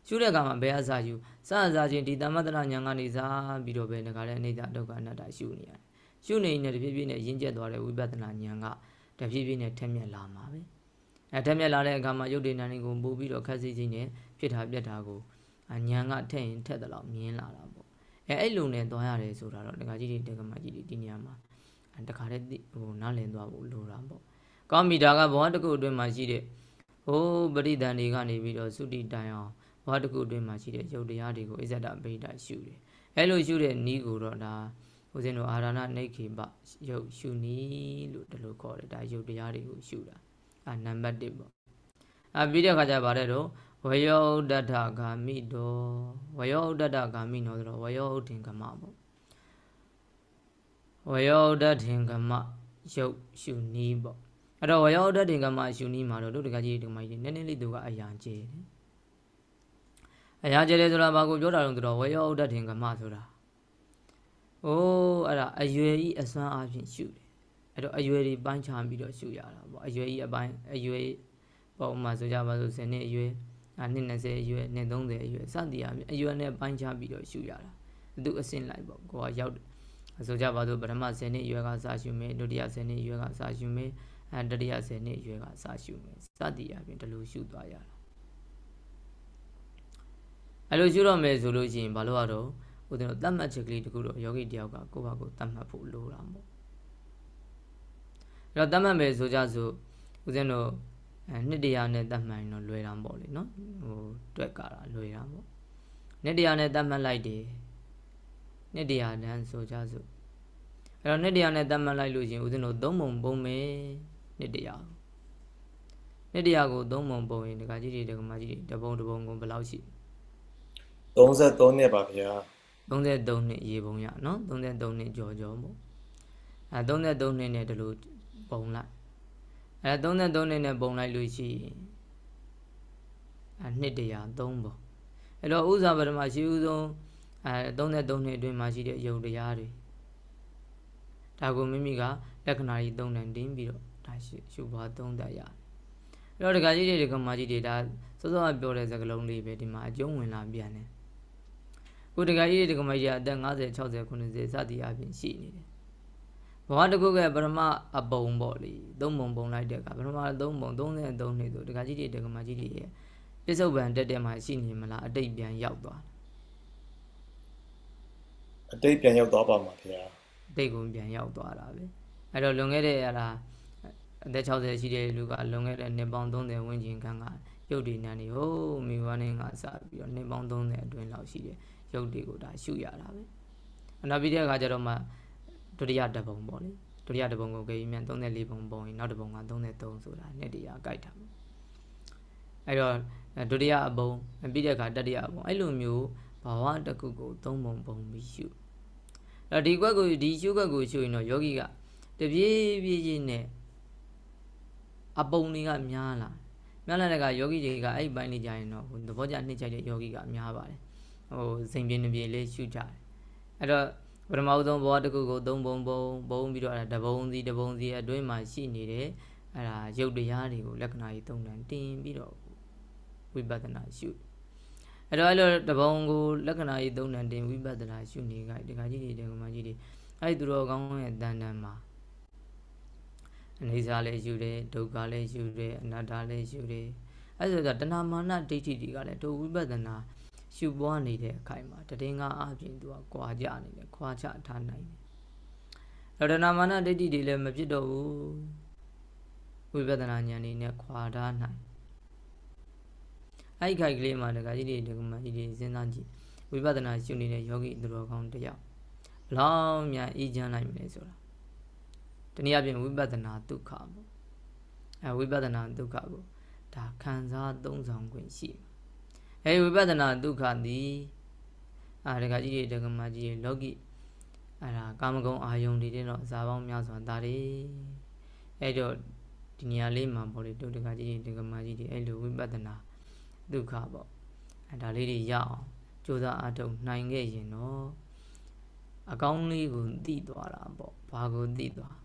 ဘူးရှုတဲ့အခါမှာဘယ်အစားယူစအစားချင်းဒီတမတရညာကနေစားပြီးတော့ပဲဒါကလည်းအနိစ္စဒုက္ခအနတ္တရှုနေရတယ်ရှုနေရင်တဖြည်းဖြည်းနဲ့ရင့်ကျက်သွားတဲ့ဝိပဿနာဉာဏ်ကတဖြည်းဖြည်းနဲ့ထက်မြက်လာမှာပဲအဲထက်မြက်လာတဲ့အခါမှာယုတ်တိဏ္ဍာန်ကိုပို့ပြီးတော့ခက်စိချင်းနဲ့ဖြစ်တာပြက်တာကိုဉာဏ်ကထက်ရင်ထက်တယ်လို့မြင်လာတာပေါ့အဲအဲ့လိုနဲ့သွားရတယ်ဆိုတာတော့ဒကာကြီးတွေဒကာမကြီးတွေဒီနေရာမှာတခါတည်းဟိုနားလည်သွားဖို့လိုတာပေါ့ကောင်းပြီဒါကဘဝတစ်ခုအတွင်းမှာရှိတဲ့ဟိုပရိသန်တွေကနေပြီးတော့သုတိတိုင်အောင်ဘဝတစ်ခုအတွင်းမှာရှိတဲ့ရုပ်တရားတွေကိုအိဇဒဗိဒရှုတယ်အဲ့လိုရှုတဲ့နီးကိုတော့ဒါဦးဇင်းတို့အာရဏနေခေပရုပ်ရှုနီးလို့ဒီလိုခေါ်တယ်ဒါရုပ်တရားတွေကိုရှုတာအာနံပါတ်1ပေါ့အာပြီးတဲ့ခါကျဗါတဲ့တော့ဝယောဒတ္ထဂာမိတောဝယောဒတ္တဂာမိနောဆိုတော့ဝယောဥဒ္ဒင်္ဂမပေါ့ဝယောဒတ်ထင်ကမယုတ်ရှုနီးပေါ့အဲ့တော့ဝယောဒတ်ထင်ကမရှုနီးမှာတော့တို့တကကြီးဒီမှာကြီးနည်းနည်းလေးသူကအရာကျဲတယ်အရာကျဲတယ်ဆိုတာဘာကိုပြောတာလဲဆိုတော့ဝယောဒတ်ထင်ကမဆိုတာအိုးအဲ့ဒါအရွယ်ဤအစွမ်းအပြင်ရှုတယ်အဲ့တော့အရွယ်ဒီပိုင်းချပြီးတော့ရှုရတာပေါ့အရွယ်ဤအပိုင်းအရွယ်ပုံမှန်ဆိုကြပါစို့10နှစ်အရွယ်အနှစ်20အရွယ်နှစ်30အရွယ်စသည်အပြင်အရွယ်နဲ့ပိုင်းချပြီးတော့ရှုရတာသူအစင်လိုက်ပေါ့ကိုကရောက်အဆိုကြပါစို့ပထမ10နှစ်အရွယ်ကစရှုမယ်ဒုတိယ10နှစ်အရွယ်ကစရှုမယ်အဲတတိယ10နှစ်အရွယ်ကစရှုမယ်စသည်အပြင်ဒီလိုရှုသွားရတာအဲလိုရှုတော့မယ်ဆိုလို့ရှိရင်ဘာလို့ရတော့ဦးဇင်းတို့တတ်မှတ်ချက်ကလေးတခုတော့ယောဂီတယောက်ကကိုယ့်ဘာကိုယ်တတ်မှတ်ဖို့လိုတာပေါ့အဲ့တော့တတ်မှတ်မယ်ဆိုကြဆိုဦးဇင်းတို့နှစ်တရားနဲ့တတ်မှတ်ရင်တော့လွယ်တာပေါ့လေနော်ဟိုတွက်ကြတာလွယ်တာပေါ့နှစ်တရားနဲ့တတ်မှတ်လိုက်တယ်နှစ်တရာတန်းဆိုကြစို့အဲ့တော့နှစ်တရာနဲ့သတ်မှတ်လိုက်လို့ရှင်ဦးဇင်းတို့သုံးပုံပုံမယ်နှစ်တရာနှစ်တရာကိုသုံးပုံပုံရင်ဒကာကြီးတွေဒကာမကြီးတွေတပုံတပုံကိုဘယ်လောက်ရှိ33နှစ်ပါဗျာ33နှစ်ရေပုံရနော်33နှစ်ကြော်ကြော်ပေါ့အဲ33နှစ်နဲ့ဒီလိုပုံလိုက်အဲ33နှစ်နဲ့ပုံလိုက်လို့ရှိရင်အဲနှစ်တရာ3ပုံအဲ့တော့ဥစ္စာပထမရှိဦးဆုံးအဲ33နှစ်အတွင်းမှာရှိတဲ့ယုံတရားတွေဒါကိုမိမိကလက္ခဏာကြီးသုံးတန်တင်းပြီးတော့ဒါရှုပါသုံးတတ်ရတယ်အဲ့တော့ဒကာကြီးတွေဒကာမကြီးတွေဒါစောစောကပြောတဲ့စကားလုံးလေးပဲဒီမှာအကျုံးဝင်လာပြန်တယ်ကိုဒကာကြီးတွေဒကာမကြီးကအသက်50 60 90စသည်အပြင်ရှိနေတယ်ဘဝတစ်ခုကပရမအပုံပေါ့လေသုံးပုံပုံလိုက်တဲ့ကပရမသုံးပုံ33နှစ်ဆိုဒကာကြီးတွေဒကာမကြီးတွေရဲ့ပြစ္ဆုတ်ဗံတက်တဲ့မှာရှိနေမလားအတိတ်ပြန်ရောက်သွားတယ်အတိတ်ပြန်ရောက်သွားပါမှာခင်ဗျာအတိတ်ကိုပြန်ရောက်သွားတာပဲအဲ့တော့လွန်ခဲ့တဲ့အလားအသက်60ရှိတဲ့လူကလွန်ခဲ့တဲ့နှစ်ပေါင်း30ဝန်းကျင်ခန့်ကရုပ်တွေနံတွေဟိုးမိဘနဲ့ငါစပြီးတော့နှစ်ပေါင်း30အတွင်းလောက်ရှိတယ်ရုပ်တွေကိုဒါရှုရတာပဲအနောက်ပြီးတဲ့အခါကျတော့မှဒုတိယတပုံပေါ့လေဒုတိယတပုံကိုကေကြီးမြန်34ပုံပုံရင်နောက်တပုံက33ဆိုတာနှစ်တရားကြိုက်တာအဲ့တော့ဒုတိယအပုံပြီးတဲ့အခါတတိယအပုံအဲ့လိုမျိုးဘာဝတခုကိုသုံးပုံပုံပြီးရှုအဲ့ဒီကွက်ကိုဒီရှုကွက်ကိုရှုရင်တော့ယောဂီကတပြေးပြေးချင်းနဲ့အပုံတွေကများလာများလာတဲ့ကယောဂီတွေကအဲ့ပိုင်းလေးကြရင်တော့ဟိုသဘောကျနှစ်ကြိုက်တဲ့ယောဂီကများပါတယ်ဟိုစိန်ပြင်းပြင်းလေးရှုကြတယ်အဲ့တော့ပထမဆုံးဘဝတစ်ခုကိုသုံးပုံပုံဘုံပြီးတော့အဲ့ဒါတပုံစီတပုံစီအတွင်းမှာရှိနေတဲ့အဲ့ဒါရုပ်တရားတွေကိုလက္ခဏာကြီးသုံးတန်တင်ပြီးတော့ဝိပဿနာရှုအဲ့တော့အဲ့လိုတပုံကိုလက္ခဏာကြီးသုံးတန်တင်ဝိပဿနာရှုနေကြဒီကကြီးတွေဒီကမကြီးတွေအဲ့ဒီသူတော်ကောင်းရဲ့တန်တန်မှာအနေစာလည်းယူတယ်ဒုက္ခလည်းယူတယ်အနတ္တလည်းယူတယ်အဲ့ဆိုတော့တဏမာနဒိဋ္ဌိတွေကလည်းဒုဝိပဿနာရှုပွားနေတဲ့အခိုင်မှာတည်ငါအပြင်သူကကြွာကြနေတယ်ခွာချထားနိုင်တယ်အဲ့တော့တဏမာနဒိဋ္ဌိတွေလည်းမဖြစ်တော့ဘူးဝိပဿနာဉာဏ်တွေနဲ့ခွာထားနိုင်အဲ့ဒီခိုက်ကလေးမှာဒကာကြီးတွေဒကာမကြီးတွေစဉ်းစားကြည့်ဝိပဿနာရှုနေတဲ့ယောဂီသူတော်ကောင်းတယောက်ဘလောင်းမြအေးချမ်းလိုက်မယ်ဆိုတာတနည်းအားဖြင့်ဝိပဿနာဒုက္ခပေါ့အဲဝိပဿနာဒုက္ခကိုဒါခံစားသုံးဆောင်ခွင့်ရှိအဲဒီဝိပဿနာဒုက္ခသည်အာဒကာကြီးတွေဒကာမကြီးတွေလောကီအဲ့ဒါကာမဂုဏ်အာယုန်တွေတဲ့တော့ဇာပေါင်းများစွာဒါတွေအဲ့တော့ဒီနေရာလေးမှာပေါ့လေတုတ်တကကြီးတင်ကမာကြီးတွေအဲ့လိုဝိပဿနာဒုက္ခပေါ့အဲဒါလေးတွေရအောင်ကြိုးစားအထုတ်နိုင်ခဲ့ရင်တော့အကောင်းလေးကိုသိသွားတာပေါ့ဘာကိုသိသွား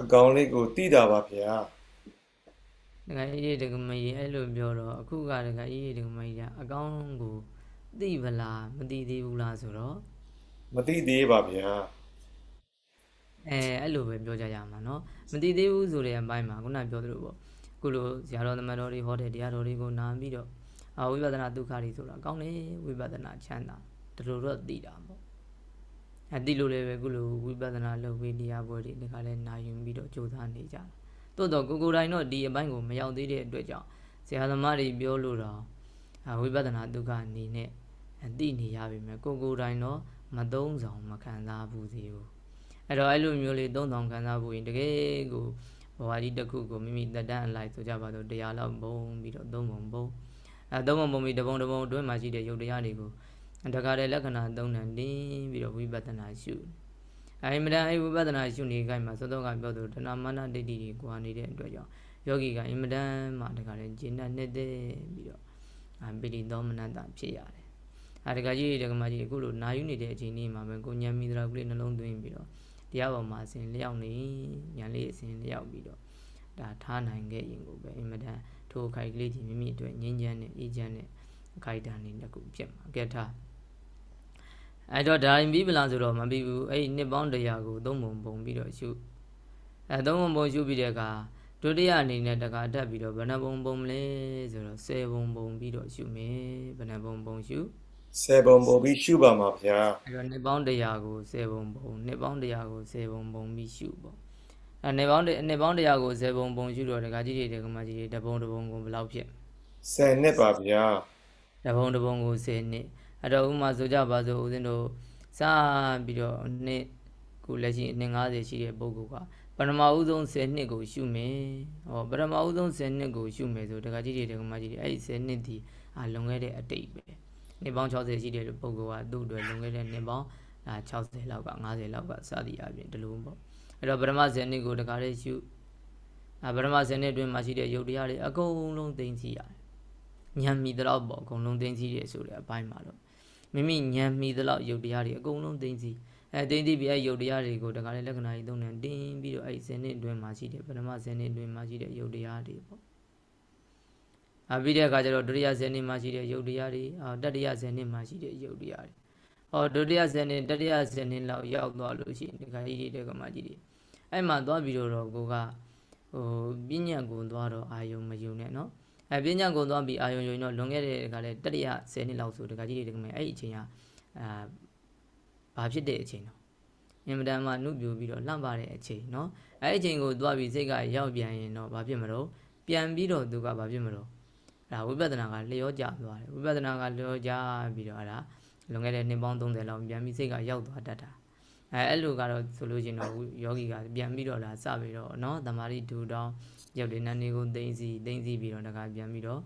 အကောင်းလေးကိုသိတာပါဗျာဒကာကြီးဒကာမကြီးအဲ့လိုပြောတော့အခုကဒကာကြီးဒကာမကြီးကအကောင်းကိုသိဗလားမသိသေးဘူးလားဆိုတော့မသိသေးပါဗျာအဲအဲ့လိုပဲပြောကြရမှာเนาะမသိသေးဘူးဆိုတဲ့အပိုင်းမှာခုနပြောသလိုပေါ့ခုလိုဇာတော်သမတော်တွေဟောတဲ့တရားတော်တွေကိုနားပြီးတော့အာဝိပဿနာဒုက္ခတွေဆိုတာကောင်းတယ်ဝိပဿနာချမ်းသာဒီလိုတော့သိတာပေါ့အတိလိုလည်းပဲခုလိုဝိပဿနာလုပ်ပြီးတရားပွဲတွေဒီကလည်းနာယူပြီးတော့ကြိုးစားနေကြတာတိုးတော့ကိုကိုတိုင်းတော့ဒီအပိုင်းကိုမရောက်သေးတဲ့အတွက်ကြောင့်ဇာသမားတွေပြောလို့တော့ဝိပဿနာဒုက္ခအနေနဲ့အတိနေရပြီမယ်ကိုကိုတိုင်းတော့မသုံးဆောင်မခံစားဘူးသေးဘူးအဲ့တော့အဲ့လိုမျိုးလေးသုံးဆောင်ခံစားဖို့ရင်တကယ်ကိုဘဝကြီးတစ်ခုကိုမိမိတက်တန်းအလိုက်ဆိုကြပါတော့တရားလောက်ဘုံပြီးတော့သုံးပုံဘုံအဲသုံးပုံဘုံပြီးတပုံတပုံအတွင်းမှာရှိတဲ့ယုတ်တရားတွေကိုတခါတည်းလက္ခဏာသုံးတန်တင်းပြီးတော့ဝိပဿနာရှုအဲမတန်အဲဝိပဿနာရှုနေခိုင်းမှာစောစောကပြောသလိုတဏမာနဒိဋ္ဌိတွေကွာနေတဲ့အတွက်ကြောင့်ယောဂီကအင်မတန်မှတခါတည်းဂျင်းနဲ့နှစ်သက်ပြီးတော့အပိလိသောမနတဖြစ်ရတယ်အဲတခါကြီးတခါမကြီးအခုလိုနာယူနေတဲ့အချိန်လေးမှာပဲကိုညံမိသလားကလေးနှလုံးသွင်းပြီးတော့တရားပေါ်မှာအစဉ်လျောက်နေညာလေးအစဉ်လျောက်ပြီးတော့ဒါထားနိုင်ခဲ့ရင်ကိုပဲအင်မတန်ထိုခိုက်ကလေးကြီးမိမိအတွက်ငြင်းချမ်းတဲ့အေးချမ်းတဲ့ခိုက်တန်လေးတစ်ခုဖြစ်မှာကဲထားအဲ့တော့ဒါရင်ပြီးပလားဆိုတော့မပြီးဘူးအဲ့ဒီနှစ်ပေါင်းတရာကို သုံးပုံပုံပြီးတော့ရှုအဲသုံးပုံပုံရှုပြီးတဲ့အခါဒုတိယအနေနဲ့တကာတက်ပြီးတော့ဘဏ္ဍပုံပုံမလဲဆိုတော့10ပုံပုံပြီးတော့ရှုမယ်ဘဏ္ဍပုံပုံရှု10ပုံပုံပြီးရှုပါမှာဗျာအဲ့တော့နှစ်ပေါင်း100ကို10ပုံပုံနှစ်ပေါင်း100ကို10ပုံပုံပြီးရှုပေါ့အဲ့နှစ်ပေါင်းနှစ်ပေါင်း100ကို10ပုံပုံရှုတော့ဒကာကြီးတွေဒကာမကြီးတွေတပုံတပုံကိုဘယ်လောက်ဖြစ်10နှစ်ပါဗျာတပုံတပုံကို10နှစ်အဲ့တော့ဥမာဆိုကြပါစို့ဦးဇင်းတို့စပြီးတော့နှစ်ကိုလက်ရှိနှစ်90ရှိတဲ့ပုံကပထမဦးဆုံး10နှစ်ကိုရှုမယ်ဟောပထမဦးဆုံး10နှစ်ကိုရှုမယ်ဆိုဒကာကြီးတွေဒကာမကြီးတွေအဲ့ဒီ10နှစ်ဒီအလွန်ခဲ့တဲ့အတိတ်ပဲနှစ်ပေါင်း60ရှိတဲ့ပုံကသူ့အတွက်လွန်ခဲ့တဲ့နှစ်ပေါင်း60လောက်က90လောက်ကစသည်အပြင်ဒီလိုပေါ့အဲ့တော့ပထမဇန်နှစ်ကိုတခါတည်းရှုအပထမဇန်နှစ်အတွင်းမှာရှိတဲ့ရုပ်တရားတွေအကုန်လုံးသိသိရတယ်ညံမီတလောက်ပေါ့အကုန်လုံးသိသိရဆိုတဲ့အပိုင်းမှာတော့မိမိညံမီတလောက်ရုပ်တရားတွေအကုန်လုံးသိသိအဲသိသိပြီးအဲရုပ်တရားတွေကိုတခါတည်းလက္ခဏာကြီးသုံးတယ်တင်းပြီးတော့အဲဇန်နှစ်အတွင်းမှာရှိတဲ့ပထမဇန်နှစ်အတွင်းမှာရှိတဲ့ရုပ်တရားတွေပေါ့အာပြီးတဲ့အခါကျတော့ဒုတိယဇဏ်နှစ်မှာရှိတဲ့ယုတ်တရားတွေအာတတိယဇဏ်နှစ်မှာရှိတဲ့ယုတ်တရားတွေဟောဒုတိယဇဏ်နှစ်တတိယဇဏ်နှစ်လောက် ရောက်သွားလို့ရှိရင်ဒီခါကြီးတွေကမှကြီးတွေအဲ့မှာသွားပြီးတော့ကိုကဟိုပညာကုံသွားတော့အာယုံမယုံနဲ့နော်အဲပညာကုံသွားပြီးအာယုံယုံတော့လွန်ခဲ့တဲ့ခါလဲတတိယဇဏ်နှစ်လောက်ဆိုဒီခါကြီးတွေကမှအဲ့ဒီအချိန်ကအာဘာဖြစ်တဲ့အချိန်တော့အင်မတန်မှနှုတ်ပြပြီးတော့လှမ်းပါတဲ့အချိန်နော်အဲ့ဒီအချိန်ကိုသွားပြီးစိတ်ကရောက်ပြန်ရင်တော့ဘာဖြစ်မလို့ပြန်ပြီးတော့သူကဘာဖြစ်မလို့ဒါဝိပဿနာကလျော့ကျသွားတယ်ဝိပဿနာကလျော့ကျပြီးတော့အဲ့ဒါလွန်ခဲ့တဲ့နှစ်ပေါင်း30လောက်ပြန်ပြီးစိတ်ကရောက်သွားတတ်တာအဲအဲ့လိုကတော့ဆိုလို့ရှင်တော့ယောဂီကပြန်ပြီးတော့လာစပြီးတော့เนาะတမာရီဒူတောင်းရုပ်လေးနန်းလေးကိုသိမ့်စီသိမ့်စီပြီးတော့တခါပြန်ပြီးတော့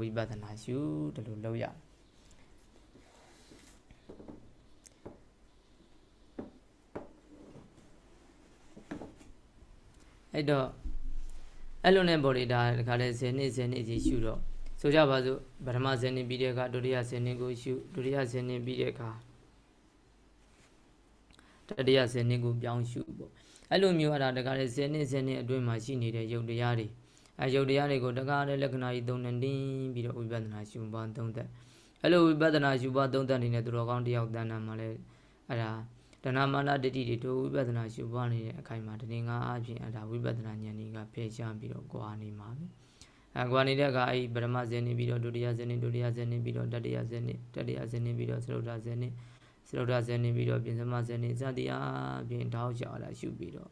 ဝိပဿနာရှုတယ်လို့လုပ်ရတယ်အဲ့တော့အဲ့လိုနဲ့ဘော်ဒီဒါတခါလဲ10နှစ်10နှစ်စီရှုတော့ဆိုကြပါစို့ပထမ10နှစ်ပြီးတဲ့အခါဒုတိယ10နှစ်ကိုရှုဒုတိယ10နှစ်ပြီးတဲ့အခါတတိယ10နှစ်ကိုပြောင်းရှုပေါ့အဲ့လိုမျိုးအတာတခါလဲ10နှစ်10နှစ်အတွင်းမှာရှိနေတဲ့ယုတ်တရားတွေအဲယုတ်တရားတွေကိုတခါလဲလက္ခဏာကြီးသုံးနေပြီးတော့ဝိပဿနာရှုပွားသုံးသက်အဲ့လိုဝိပဿနာရှုပွားသုံးသက်နေတဲ့သူတော်ကောင်းတယောက်တန်းနာမှာလဲအဲ့ဒါဏမာနတတိတွေတို့ဝိပဿနာရှုပွားနေတဲ့အခိုင်မှာတဏှငါအပြင်အတာဝိပဿနာဉာဏ်ကြီးကဖယ်ရှားပြီးတော့ကွာနေမှာပဲအဲကွာနေတဲ့အခါအဲဒီပရမဇဉ်နေပြီးတော့ဒုတိယဇဉ်နေဒုတိယဇဉ်နေပြီးတော့တတိယဇဉ်နေတတိယဇဉ်နေပြီးတော့သရုပ်ဓာဇဉ်နေသရုပ်ဓာဇဉ်နေပြီးတော့ပြင်စမဇဉ်နေစသည်အပြင်တောက်ချော်လာရှုပြီးတော့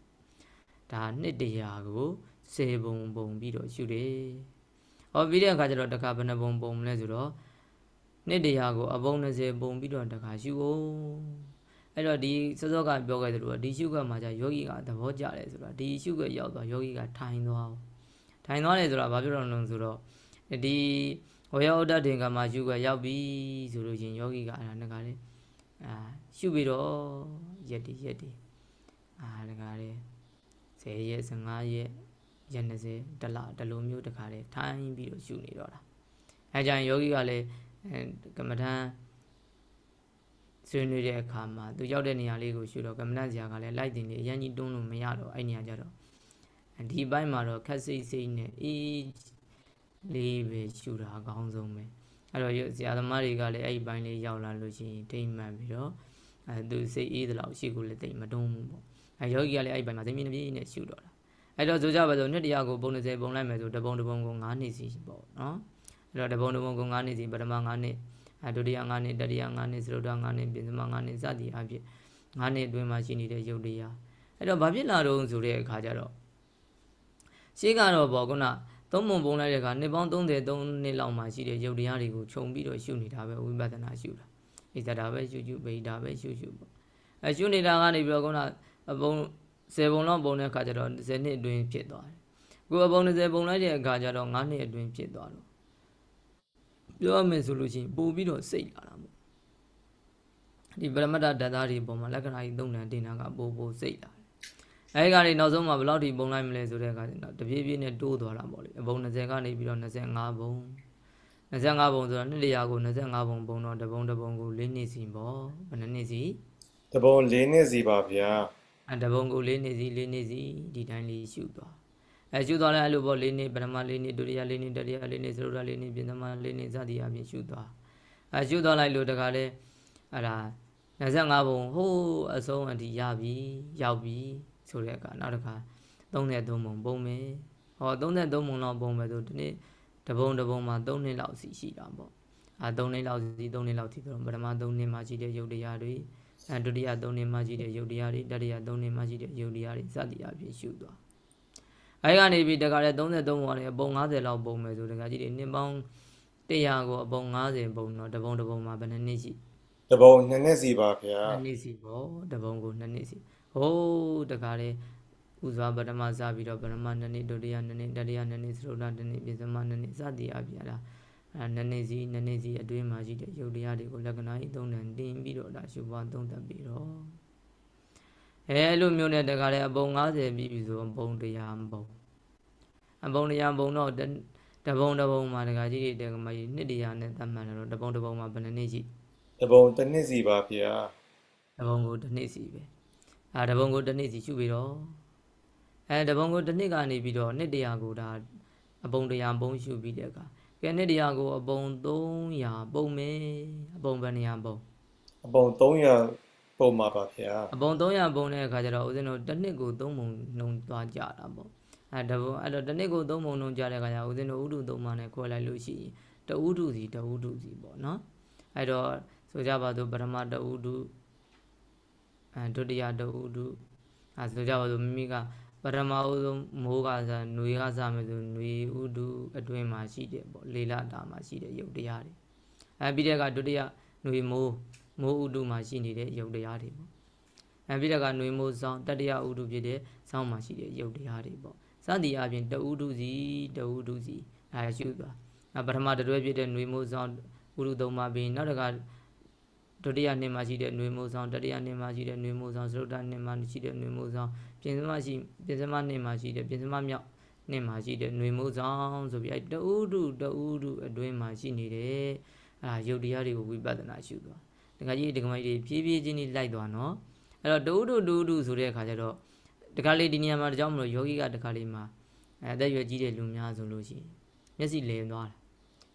ဒါနှစ်တရာကိုစေပုံပုံပြီးတော့ရှုတယ်။ဟောပြီးတဲ့အခါကျတော့တခါဘယ်နှပုံပုံလဲဆိုတော့နှစ်တရာကိုအပုံ20ပုံပြီးတော့တခါရှုအောင်အဲ့တော့ဒီစောစောကပြောခဲ့သလိုဒီရှုခွက်မှာじゃယောဂီကသဘောကျတယ်ဆိုတော့ဒီရှုခွက်ရောက်သွားယောဂီကထိုင်သွားထိုင်သွားတယ်ဆိုတော့ဘာပြောတော့လို့ဆိုတော့ဒီဝေယောဒတ်တင်ကမှာရှုခွက်ရောက်ပြီဆိုလို့ရှင်ယောဂီကအဲ့ဒါငကားလေးအာရှုပြီးတော့ရက်တည်ရက်တည်အာငကားလေး10ရက်15ရက်ရက်20တလတလုံးမျိုးတခါလေးထိုင်ပြီးတော့ရှုနေတော့တာအဲကြောင့်ယောဂီကလည်းကမ္မထမ်းဆွေးနွေးတဲ့အခါမှာသူရောက်တဲ့နေရာလေးကိုရှုတော့ကမ္မဋ္ဌဇာကလည်းလိုက်တင်နေအရင်ကြီးတွန်းလို့မရတော့အဲ့နေရာကြတော့ဒီဘက်မှာတော့ခက်စိတ်စိတ်နဲ့အေးလေးပဲရှုတာအကောင်းဆုံးပဲအဲ့တော့ဆရာသမားတွေကလည်းအဲ့ဒီဘိုင်းလေးရောက်လာလို့ရှိရင်တိမ်မှန်ပြီးတော့အဲသူစိတ်အေးသလောက်ရှိကိုလည်းတိမ်မတွန်းဘူးပေါ့အဲယောဂီကလည်းအဲ့ဒီဘိုင်းမှာစိတ်မြင့်ပြည့်နဲ့ရှုတော့တာအဲ့တော့ဆိုကြပါစို့နှစ်တရားကိုပုံ20ပုံလိုက်မယ်ဆိုတပုံတပုံကို9နှစ်စီပေါ့နော်အဲ့တော့တပုံတပုံကို9နှစ်စီပထမ9နှစ်ဒုတိယ၅နှစ်တတိယ၅နှစ်စတုတ္ထ၅နှစ်ပြင်စမ၅နှစ်စသည်အဖြစ်၅နှစ်အတွင်းမှာရှိနေတဲ့ရုပ်တရားအဲ့တော့ဘာဖြစ်လာတော့ဆိုတဲ့အခါကျတော့ရှေ့ကတော့ဗောကုဏသုံးမုံပုံလိုက်တဲ့အခါနှစ်ပေါင်း33နှစ်လောက်မှရှိတဲ့ရုပ်တရားတွေကိုခြုံပြီးတော့ရှုနေတာပဲဝိပဿနာရှုတာဣဇဒါပဲရှုရှုဗိဒါပဲရှုရှုပေါ့အဲရှုနေတာကနေပြီးတော့ကုဏအပုံ10ပုံလောက်ပုံတဲ့အခါကျတော့10နှစ်အတွင်းဖြစ်သွားတယ်ကိုယ်အပုံ20ပုံလိုက်တဲ့အခါကျတော့9နှစ်အတွင်းဖြစ်သွားတော့ပြောရမယ်ဆိုလို့ရှိရင်ပို့ပြီးတော့စိတ်လာတာပေါ့ဒီပရမတ္တဓာတ်သားတွေပုံမှာလက္ခဏာကြီးသုံးတန်တင်တာကပို့ပို့စိတ်လာတယ်အဲဒီကနေနောက်ဆုံးမှာဘယ်လောက်ထိပုံလိုက်မလဲဆိုတဲ့အခါကျတော့တပြေးပြေးနဲ့တိုးသွားတာပေါ့လေအပုံ20ကနေပြီးတော့25ပုံ25ပုံဆိုတော့နှစ်တရာကို25ပုံပုံတော့တပုံတပုံကို၄နှစ်စီပေါ့ဘယ်နှစ်နှစ်စီတပုံ၄နှစ်စီပါဗျာအဲတပုံကို၄နှစ်စီ၄နှစ်စီဒီတိုင်းလေးရှုသွားအဲရှုသွားလဲအဲ့လိုပေါ့၄နှစ်ပထမ၄နှစ်ဒုတိယ၄နှစ်တတိယ၄နှစ်သရုပ်ဓာတ်၄နှစ်ပြင်သမာ၄နှစ်စသည်အပြင်ရှုသွားအဲရှုသွားလိုက်လို့တခါလဲအဲ့ဒါ25ပုံဟိုးအဆုံးအထိရပြီရောက်ပြီဆိုတဲ့အခါနောက်တစ်ခါ33ပုံပုံမယ်ဟော33ပုံလောက်ပုံမယ်ဆိုဒီနေ့တပုံတပုံမှာ3နှစ်လောက်စီရှိတာပေါ့အဲ3နှစ်လောက်စီ3နှစ်လောက်စီဆိုတော့ပထမ3နှစ်မှာရှိတဲ့ယုတ်တရားတွေအဲဒုတိယ3နှစ်မှာရှိတဲ့ယုတ်တရားတွေတတိယ3နှစ်မှာရှိတဲ့ယုတ်တရားတွေစသည်အပြင်ရှုသွားအဲဒီကနေပြီးတခါလဲ33ပုံရတယ်အပုံ90လောက်ပုံမယ်ဆိုတခါကြီးဒီနှစ်ပေါင်း100ကိုအပုံ90ပုံတော့တပုံတပုံမှာဘယ်နှစ်နှစ်ရှိတပုံနှစ်နှစ်စီပါဗျာနှစ်နှစ်စီပေါ့တပုံကိုနှစ်နှစ်စီဟိုးတခါလဲဥစွာပထမစပြီးတော့ပထမနှစ်နှစ်ဒုတိယနှစ်နှစ်တတိယနှစ်နှစ်သရုပ်နှစ်နှစ်ပြည့်စုံနှစ်နှစ်စသည်အပြင်လားအဲနည်းနည်းစီနည်းနည်းစီအတွင်းမှာရှိတဲ့ယုတ်တရားတွေကိုလက္ခဏာဤသုံးတန်တင်ပြီးတော့ဒါရှုပွားသုံးသပ်ပြီးတော့အဲလိုမျိုးနဲ့တခါလဲအပုံ90ပြီးပြီဆိုပုံ100ပုံအပုံတရားပုံတော့တပုံတပုံမှာဒကာကြီးတွေတကမကြီးနှစ်တရားနဲ့သတ်မှတ်တယ်တော့တပုံတပုံမှာဘယ်နှစ်ရှိတပုံတစ်နှစ်စီပါဗျာတပုံကိုတစ်နှစ်စီပဲအဲတပုံကိုတစ်နှစ်စီရှုပြီးတော့အဲတပုံကိုတစ်နှစ်ကနေပြီးတော့နှစ်တရားကိုဒါအပုံတရားပုံရှုပြီးတဲ့အခါကဲနှစ်တရားကိုအပုံ300ပုံမယ်အပုံဘယ်နေရာပုံအပုံ300ပုံမှာပါဗျာအပုံ300ပုံတဲ့အခါကျတော့ဦးဇင်းတို့တစ်နှစ်ကို3ပုံနှုံသွားကြတာပေါ့အဲတဘောအဲ့တော့တနစ်ကိုသုံးပုံလုံးကြတဲ့ခါကျဦးဇင်းတို့ဥဒုသုံးပါနဲ့ခွဲလိုက်လို့ရှိရင်တဥဒုစီတဥဒုစီပေါ့နော်အဲ့တော့ဆိုကြပါစို့ပထမတဥဒုအဲဒုတိယတဥဒုအဲဆိုကြပါစို့မိမိကပထမဦးဆုံးမိုးကစားຫນွေကစားမယ်ဆိုຫນွေဥဒုအတွင်းမှာရှိတယ်ပေါ့လေလာတာမှာရှိတယ်ရုပ်တရားတွေအဲပြီးတဲ့ကဒုတိယຫນွေမိုးမိုးဥဒုမှာရှိနေတဲ့ရုပ်တရားတွေပေါ့အဲပြီးတဲ့ကຫນွေမိုးဆောင်တတိယဥဒုဖြစ်တဲ့ဆောင်းမှာရှိတဲ့ရုပ်တရားတွေပေါ့စသည်အပြင်တဦးတုစီတဦးတုစီဒါရရှိသွားပထမတရွဲ့ဖြစ်တဲ့ຫນွေမိုးဆောင်ဥရုသုံးပါပြီးနောက်တကဒုတိယနှစ်မှာရှိတဲ့ຫນွေမိုးဆောင်တတိယနှစ်မှာရှိတဲ့ຫນွေမိုးဆောင်သုတ္တနှစ်မှာရှိတဲ့ຫນွေမိုးဆောင်ပြင်စမရှိပြင်စမနှစ်မှာရှိတဲ့ပြင်စမမြောက်နှစ်မှာရှိတဲ့ຫນွေမိုးဆောင်ဆိုပြီးအဲတဦးတုတဦးတုအတွင်းမှာရှိနေတယ်အာယုတ်တရားတွေကိုဝိပဿနာရှုသွားဒကာကြီးဒကာမကြီးတွေဖြည်းဖြည်းချင်းလေးလိုက်သွားနော်အဲ့တော့တဦးတုတဦးတုဆိုတဲ့အခါကျတော့တခါလေဒီနေရာမှာဒါကြောင့်မလို့ယောဂီကတခါလေမှာအဲအသက်ရွယ်ကြီးတဲ့လူများဆိုလို့ရှိရင်မျက်စိလဲသွားတာ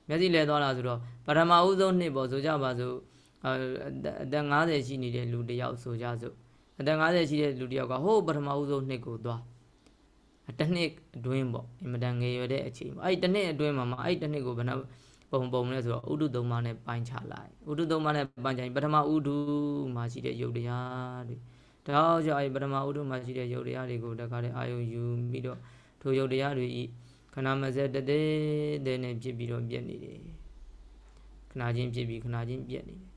မျက်စိလဲသွားတာဆိုတော့ပထမဦးဆုံးနှစ်ပေါ့ဆိုကြပါစို့အသက်50ရှိနေတဲ့လူတယောက်ဆိုကြစို့အသက်50ရှိတဲ့လူတယောက်ကဟိုးပထမဦးဆုံးနှစ်ကိုသွားတနှစ်အတွင်းပေါ့အင်မတန်ငယ်ရွယ်တဲ့အချိန်ပေါ့အဲ့တနှစ်အတွင်းမှာမှအဲ့တနှစ်ကိုဘယ်နှပုံပုံလဲဆိုတော့ဥဒုသုံးပါးနဲ့ပိုင်းခြားလိုက်ဥဒုသုံးပါးနဲ့ပိုင်းခြားရင်ပထမဥဒုမှာရှိတဲ့ယုတ်တရားတွေဒါကြောင့်အဲဒီပထမဥဒ္ဓမှာရှိတဲ့ယုတ်တရားတွေကိုတခါတည်းအာယုံယူပြီးတော့ထိုယုတ်တရားတွေဤခဏမစက်တသေးတဲ့နဲ့ဖြစ်ပြီးတော့ပြက်နေတယ်ခဏချင်းဖြစ်ပြီးခဏချင်းပြက်နေတယ်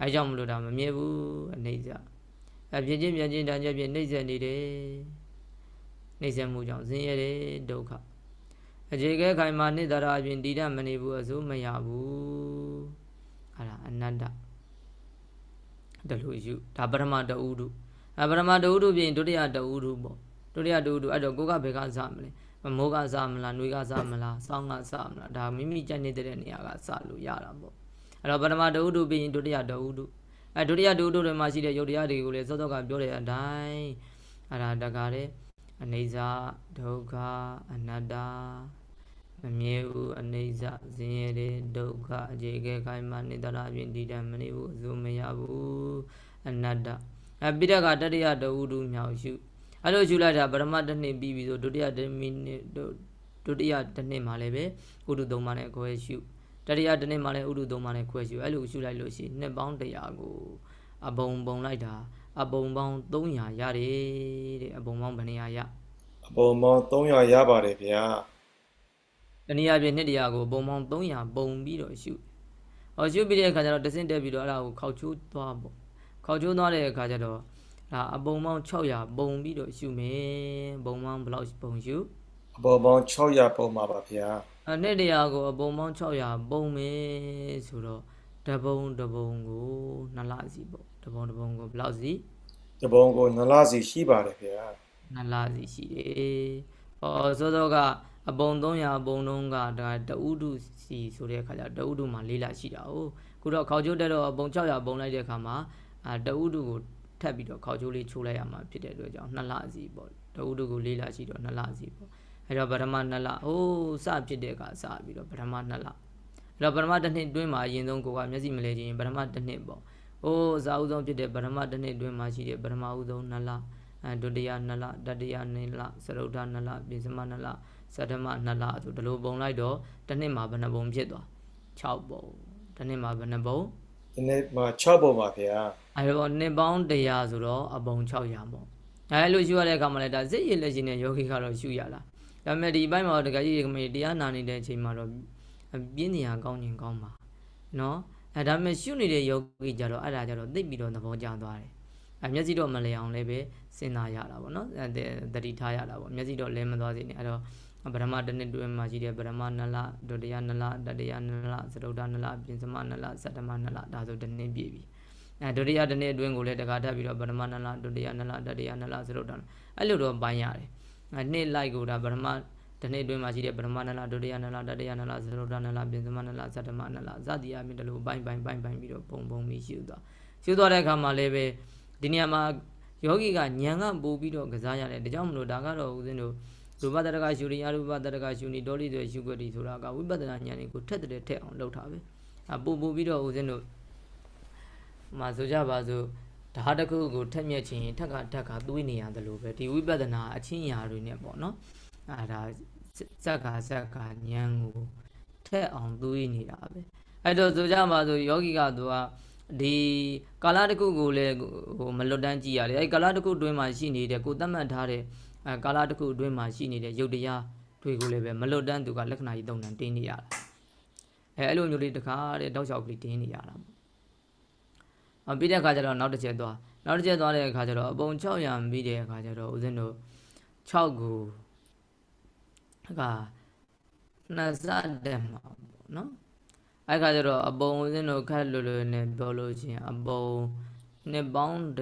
အဲကြောင့်မလို့ဒါမမြဲဘူးအနေစအပြစ်ချင်းပြက်ချင်းဒါကြပြက်နှိမ့်ဆက်နေတယ်နှိမ့်ဆက်မှုကြောင့်ဆင်းရဲတယ်ဒုက္ခအခြေခဲခိုင်မာနှစ်သာရအပြင်တည်တတ်မနေဘူးအစိုးမရဘူးအဲ့ဒါအနတ္တတလူယူဒါပထမတဦးတို့အဲပထမတဦးတို့ပြင်ဒုတိယတဦးတို့ပေါ့ဒုတိယတဦးတို့အဲ့တော့ကိုကဘယ်ကစမလဲမိုးကစမလားနှွေးကစမလားစောင်းကစမလားဒါမိမိကြိုက်နေတဲ့နေရာကစလို့ရတာပေါ့အဲ့တော့ပထမတဦးတို့ပြင်ဒုတိယတဦးတို့အဲဒုတိယတဦးတို့တွေမှာရှိတဲ့ယုတ်တရားတွေကိုလည်းစောစောကပြောတဲ့အတိုင်းအဲ့ဒါတကားတဲ့အနေစာဒုက္ခအနတ္တမမြဲဘူးအနေစာဆင်းရဲတဲ့ဒုက္ခအခြေခဲခိုင်းမှနေတရာပြင်ဒီတံမနေဘူးအစုံမရဘူးအနတ္တအဲပိဋကတတိယတူတူမြောင်ရှုအဲ့လိုယူလိုက်တာပရမတ်တစ်နှစ်ပြီးပြီဆိုဒုတိယတစ်မိနစ်ဒုတိယတစ်နှစ်မှာလည်းပဲဥဒုသုံးပါးနဲ့ခွဲရှုတတိယတစ်နှစ်မှာလည်းဥဒုသုံးပါးနဲ့ခွဲရှုအဲ့လိုရှုလိုက်လို့ရှိရင်နှစ်ပေါင်း100ကို အပုံပုံလိုက်တာအပုံပေါင်း300ရတယ်တဲ့အပုံပေါင်းဘယ်နှရာရအပုံပေါင်း300ရပါတယ်ဗျာတနည်းအားဖြင့်နှစ်တရာကိုအပုံပေါင်း300ပုံပြီးတော့ရှုဟောရှုပြီးတဲ့အခါကျတော့တဆင့်တက်ပြီးတော့အဲ့ဒါကိုခောက်ချိုးသွားပေါ့ခေါကျိုးသွားတဲ့အခါကျတော့ဒါအပုံပေါင်း600ပုံပြီးတော့ယူမယ်ပုံပေါင်းဘယ်လောက်ပုံယူအပုံပေါင်း600ပုံပါပါဗျာအနှစ်တရာကိုအပုံပေါင်း600ပုံမယ်ဆိုတော့တပုံတပုံကို2လစီပေါ့တပုံတပုံကိုဘယ်လောက်စီတပုံကို2လစီရှိပါတယ်ဗျာ2လစီရှိတယ်ဟောစောစောကအပုံ300ပုံလုံးကဒါတူးတူစီဆိုတဲ့အခါကျတူးတူမှာ၄လရှိတာ哦ခုတော့ခေါကျိုးတက်တော့အပုံ600ပုံလိုက်တဲ့အခါမှာအဲတဦးတူကိုထပ်ပြီးတော့ခေါချိုးလေးချိုးလိုက်ရမှာဖြစ်တဲ့အတွက်ကြောင့်နှစ်လစီပေါ့တဦးတူကိုလေးလရှိတော့နှစ်လစီပေါ့အဲတော့ပထမနှစ်လဟိုးစဖြစ်တဲ့ကစပြီးတော့ပထမနှစ်လအဲတော့ပထမတစ်နှစ်တွင်းမှာအရင်ဆုံးကိုကမျက်စိမလဲခြင်းပထမတစ်နှစ်ပေါ့ဟိုးအစအဦးဆုံးဖြစ်တဲ့ပထမတစ်နှစ်တွင်းမှာရှိတဲ့ပထမဦးဆုံးနှစ်လအဲဒုတိယနှစ်လတတိယနှစ်လစရုပ်ဓာနှစ်လပြင်စမနှစ်လစတမနှစ်လဆိုဒီလိုပုံလိုက်တော့တစ်နှစ်မှာဘယ်နှပုံဖြစ်သွား6ပုံတစ်နှစ်မှာဘယ်နှပုံဒီနေ့မှာ6ပုံပါခင်ဗျာအဲတော့နှစ်ပေါင်း100ဆိုတော့အပုံ600ပေါ့အဲလိုယူရတဲ့အခါမှာလည်းဒါစိတ်ရည်လက်ရှင်နဲ့ယောဂီကတော့ယူရလာဒါပေမဲ့ဒီဘက်မှာတော့တကယ်ကြီးကမေတရားနာနေတဲ့အချိန်မှာတော့ပြင်းနေရကောင်းခြင်းကောင်းပါနော်အဲဒါပေမဲ့ရှုနေတဲ့ယောဂီကြတော့အဲ့ဒါကြတော့သိပြီးတော့သဘောကျသွားတယ်အမျက်စိတော့မလျောင်လည်းပဲစဉ်းစားရတာပေါ့နော်တတိထားရတာပေါ့မျက်စိတော့လဲမသွားစေနဲ့အဲ့တော့ဗရမတနစ်တွင်မှာရှိတဲ့ဗရမနလဒုတယနလတတယနလသရုတ်တနလပြင်စမနလဇတမနလဒါဆိုတနစ်ပြည့်ပြီအဲဒုတိယတစ်နှစ်အတွင်းကိုလည်းတခါထပ်ပြီးတော့ပထမနှစ်လဒုတိယနှစ်လတတိယနှစ်လဆိုလို့တော့အဲ့လိုတော့ပိုင်းရတယ်နှစ်လိုက်ကိုဒါပထမတစ်နှစ်အတွင်းမှာရှိတဲ့ပထမနှစ်လဒုတိယနှစ်လတတိယနှစ်လဆိုလို့တော့နှစ်လပြင်စမနှစ်လဇတမနှစ်လစသည်အပြင်ဒီလိုပိုင်းပိုင်းပိုင်းပိုင်းပြီးတော့ပုံပုံပြီးရှိသွားရှိသွားတဲ့အခါမှာလည်းပဲဒီနေရာမှာယောဂီကညံကပို့ပြီးတော့ကစားရတယ်ဒါကြောင့်မလို့ဒါကတော့ဦးဇင်းတို့ရူပတရကရှုရိအရူပတရကရှုနိဒောလိတွေရှုွက်တီဆိုတာကဝိပဿနာဉာဏ်ကိုထက်တဲ့ထက်အောင်လုပ်တာပဲအပူပူပြီးတော့ဦးဇင်းတို့ဥမာဆိုကြပါစို့ဓာတ်တစ်ခုကိုထက်မြက်ခြင်းထက်ကထက်ကသွေးနေရတယ်လို့ပဲဒီဝိပဿနာအချင်းရာတွေနဲ့ပေါ့နော်အဲဒါဇက်ကဇက်ကညံကိုထက်အောင်သွေးနေတာပဲအဲ့တော့ဆိုကြပါစို့ယောဂီကသူကဒီကာလတစ်ခုကိုလည်းဟိုမလွတ်တမ်းကြည့်ရတယ်အဲ့ကာလတစ်ခုတွင်းမှာရှိနေတဲ့ကိုသတ်မှတ်ထားတဲ့အဲကာလတစ်ခုအတွင်းမှာရှိနေတဲ့ရုပ်တရားတွေကိုလည်းပဲမလွတ်တမ်းသူကလက္ခဏာကြီးသုံးတန်တင်းနေရတာအဲအဲ့လိုမျိုးလေးတခါတဲ့တောက်လျှောက်ကလေးတင်းနေရတာပြီးတဲ့အခါကျတော့နောက်တစ်ချက်သွားနောက်တစ်ချက်သွားတဲ့အခါကျတော့အပုံ600ပြီးတဲ့အခါကျတော့ဦးဇင်းတို့6ကိုကနှစ်စတက်မှာပေါ့နော်အဲ့ခါကျတော့အပုံဦးဇင်းတို့ခက်လွယ်လွယ်နဲ့ပြောလို့ချင်းအပုံနှစ်ပေါင်း100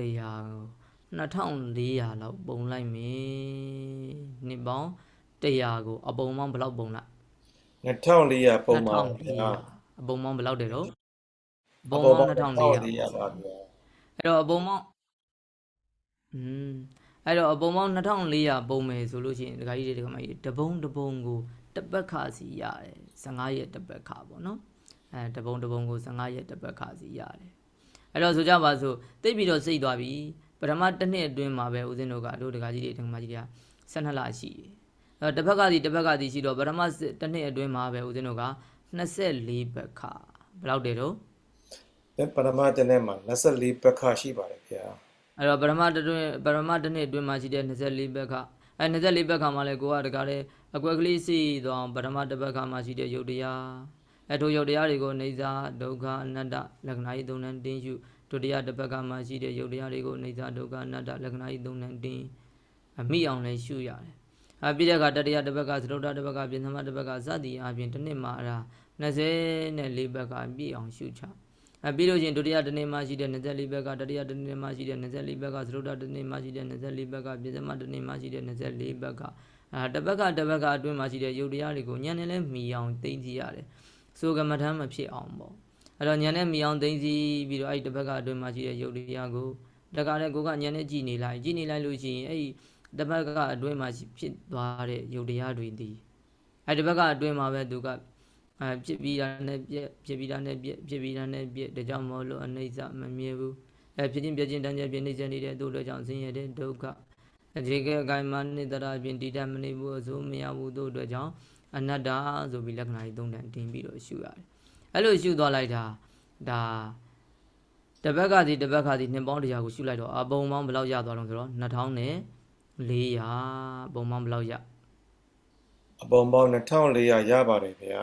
2400လောက်ပုံလိုက်မယ်နှစ်ပေါင်း100ကိုအပုံပေါင်းဘယ်လောက်ပုံလိုက်2400ပုံပါဗျာအပုံပေါင်းဘယ်လောက်တယ်တော့ဘုံပေါင်း2400ပါဗျာအဲ့တော့အပုံပေါင်းอืมအဲ့တော့အပုံပေါင်း2400ပုံမယ်ဆိုလို့ရှိရင်ဒကာကြီးတွေဒကာမကြီးတပုံတပုံကိုတပတ်ခါစီရတယ်15ရက်တပတ်ခါပေါ့နော်အဲတပုံတပုံကို15ရက်တပတ်ခါစီရတယ်အဲ့တော့ဆိုကြပါစို့တိတ်ပြီးတော့စိတ်သွားပြီပထမတစ်နှစ်အတွင်းမှာပဲဦးဇင်းတို့ကတို့ဒကာကြီးတွေဒကာမကြီးတွေက12လရှိတယ်အဲ့တော့တစ်ဘက်ကစီတစ်ဘက်ကစီရှိတော့ပထမတစ်နှစ်အတွင်းမှာပဲဦးဇင်းတို့က24ဘက်ခါဘယ်လောက်တယ်တော့ပရမတနေ့မှာ24ဘက်ခရှိပါတယ်ခင်ဗျာအဲ့တော့ပရမတတွင်ပရမတနေ့အတွင်းမှာရှိတဲ့24ဘက်ခအဲ24ဘက်ခမှာလဲကိုကတကားတဲ့အကွက်ကလေးစီသွားအောင်ပရမတဘက်ခမှာရှိတဲ့ယုတ်တရားအဲထိုယုတ်တရားတွေကိုနေစာဒုက္ခအနတ္တလက္ခဏာဤသုံးနှံတင်းယူဒုတိယတဘက်ခမှာရှိတဲ့ယုတ်တရားတွေကိုနေစာဒုက္ခအနတ္တလက္ခဏာဤသုံးနှံတင်းအမိအောင်လဲရှုရတယ်အပြည့်တဲ့ကတတိယတပတ်ကသရုတ်တတပတ်ကပြင်သမတပတ်ကစသည်အပြင်တစ်နှစ်မှာအရာ24ဘက်ကပြည့်အောင်ရှုချအဲပြီးလို့ချင်းဒုတိယတနေ့မှရှိတဲ့24ဘက်ကတတိယတနေ့မှရှိတဲ့24ဘက်ကသရုတ်တတနေ့မှရှိတဲ့24ဘက်ကပြဇမတနေ့မှရှိတဲ့24ဘက်ကအဲတပတ်ကတပတ်ကအတွင်းမှာရှိတဲ့ယုတ်တရားတွေကိုညံနေလဲမီအောင်သိသိရတယ်ဆိုကမထမ်းမဖြစ်အောင်ပေါ့အဲ့တော့ညံနဲ့မီအောင်သိသိပြီးတော့အဲ့ဒီတပတ်ကအတွင်းမှာရှိတဲ့ယုတ်တရားကိုတကလည်းကိုကညံနဲ့ကြည်နေလိုက်ကြည်နေလိုက်လို့ရှိရင်အဲ့ဒီတပတ်ကအတွင်းမှာဖြစ်သွားတဲ့ယုတ်တရားတွေဒီအဲ့ဒီတပတ်ကအတွင်းမှာပဲသူကအဲဖြစ်ပြီးတာနဲ့ပြက်ဖြစ်ပြီးတာနဲ့ပြက်ဖြစ်ပြီးတာနဲ့ပြက်ဒါကြောင့်မလို့အနိစ္စမမြဲဘူးအဲဖြစ်ချင်းပြက်ချင်းတန်းကျက်ပြနေစနေတဲ့သူတို့ကြောင့်ဆင်းရဲတဲ့ဒုက္ခအခြေခဲအကိုင်းမှာနေတရာပြင်တည်တတ်မနေဘူးအစိုးမရဘူးသူတို့ကြောင့်အနတ္တာဆိုပြီးလက္ခဏာကြီးသုံးတန်တင်ပြီးတော့ရှုရတယ်အဲ့လိုရှုသွားလိုက်တာဒါတပတ်ခါစီတပတ်ခါစီနှစ်ပေါင်းတရားကိုရှုလိုက်တော့အပုံပေါင်းဘယ်လောက်ရသွားလုံးဆိုတော့2400ပုံပေါင်းဘယ်လောက်ရအပုံပေါင်း2400ရပါတယ်ဗျာ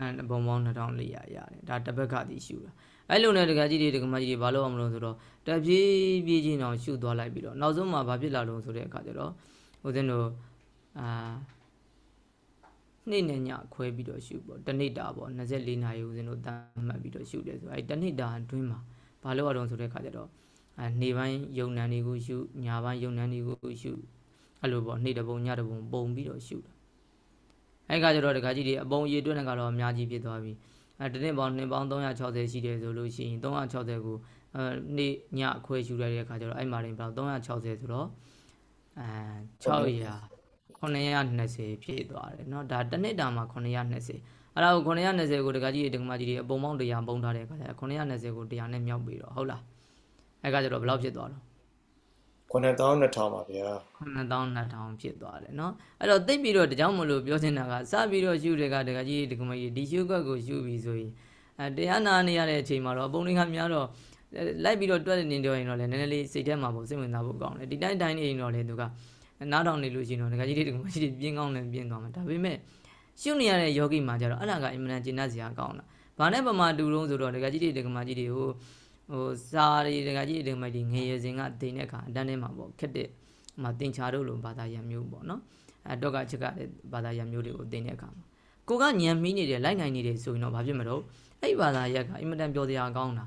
အဲဘုံပေါင်း2400ရတယ်ဒါတစ်ဘက်ကတည်းရှူတာအဲ့လိုနဲ့တကကြီးတွေတကမကြီးတွေဘာလို့အောင်မလို့ဆိုတော့တပြေးပြေးချင်းအောင်ရှူသွားလိုက်ပြီးတော့နောက်ဆုံးမှာဘာဖြစ်လာလို့ဆိုတဲ့အခါကျတော့ဟိုစင်းတို့အာနေ့နဲ့ညခွဲပြီးတော့ရှူပေါ့တနေ့တာပေါ့24နာရီဦးစင်းတို့တတ်မှတ်ပြီးတော့ရှူတယ်ဆိုအဲ့တနေ့တာအတွင်းမှာဘာလို့အောင်ဆိုတဲ့အခါကျတော့အဲနေပိုင်းယုံနံတွေကိုရှူညပိုင်းယုံနံတွေကိုရှူအဲ့လိုပေါ့နေ့တစ်ပုံညတစ်ပုံပုံပြီးတော့ရှူတာအဲ့ကကြတော့တခါကြီးတွေအပုံရေတွက်နေကတော့အများကြီးဖြစ်သွားပြီအဲတနေ့ပေါင်းနှစ်ပေါင်း360ရှိတယ်ဆိုလို့ရှိရင်360ကိုအဲနေ့ညအခွဲယူရတဲ့အခါကျတော့အဲ့မှာတင်ပေါင်း360ဆိုတော့အဲ600 920ဖြစ်သွားတယ်เนาะဒါတစ်နှစ်တာမှာ920အဲ့ဒါကို920ကိုတကကြီးတကမကြီးတွေအပုံပေါင်း100ပုံထားတဲ့အခါကျ920ကို100နဲ့မြောက်ပြီးတော့ဟုတ်လားအဲ့ကကျတော့ဘယ်လောက်ဖြစ်သွားတော့9200ပါဗျာ9200ဖြစ်သွားတယ်เนาะအဲ့တော့သိပြီးတော့ဒါကြောင့်မလို့ပြောစင်တာကစပြီးတော့ယူတွေကတကကြီးဒီကမကြီးဒီယူကွက်ကိုယူပြီးဆိုရင်အဲတရားနာနေရတဲ့အချိန်မှာတော့အပုံတွေကများတော့လိုက်ပြီးတော့တွက်နေတော့ရင်တော့လည်းနည်းနည်းလေးစိတ်ထဲမှာပေါ့စိတ်ဝင်စားဖို့ကောင်းတယ်ဒီတိုင်းတိုင်းနေရင်တော့လည်းသူကနားထောင်နေလို့ရှိရင်တော့ဒကာကြီးတွေဒကာမကြီးတွေပြင်းကောင်းလည်းပြင်းသွားမှာဒါပေမဲ့ရှုနေရတဲ့ယောဂီမှာကြတော့အဲ့ဒါကအင်မတန်ကျဉ်းနှက်စရာကောင်းတာဘာနဲ့ပမာတူတုံးဆိုတော့ဒကာကြီးတွေဒကာမကြီးတွေကိုဟိုစာရီတကကြီးအတင်မိုက်ဒီငရေစင်ကတင်တဲ့အခါအတန်းထဲမှာပေါ့ခက်တဲ့ဟိုတင်ချာတို့လိုဘာသာရံမျိုးပေါ့နော်အဲတော့ကချက်ကတဲ့ဘာသာရံမျိုးတွေကိုတင်တဲ့အခါမှာကိုကညံမီးနေတယ်လိုက်နိုင်နေတယ်ဆိုရင်တော့ဘာဖြစ်မလို့အဲ့ဘာသာရက်ကအင်မတန်ပြောစရာကောင်းတာ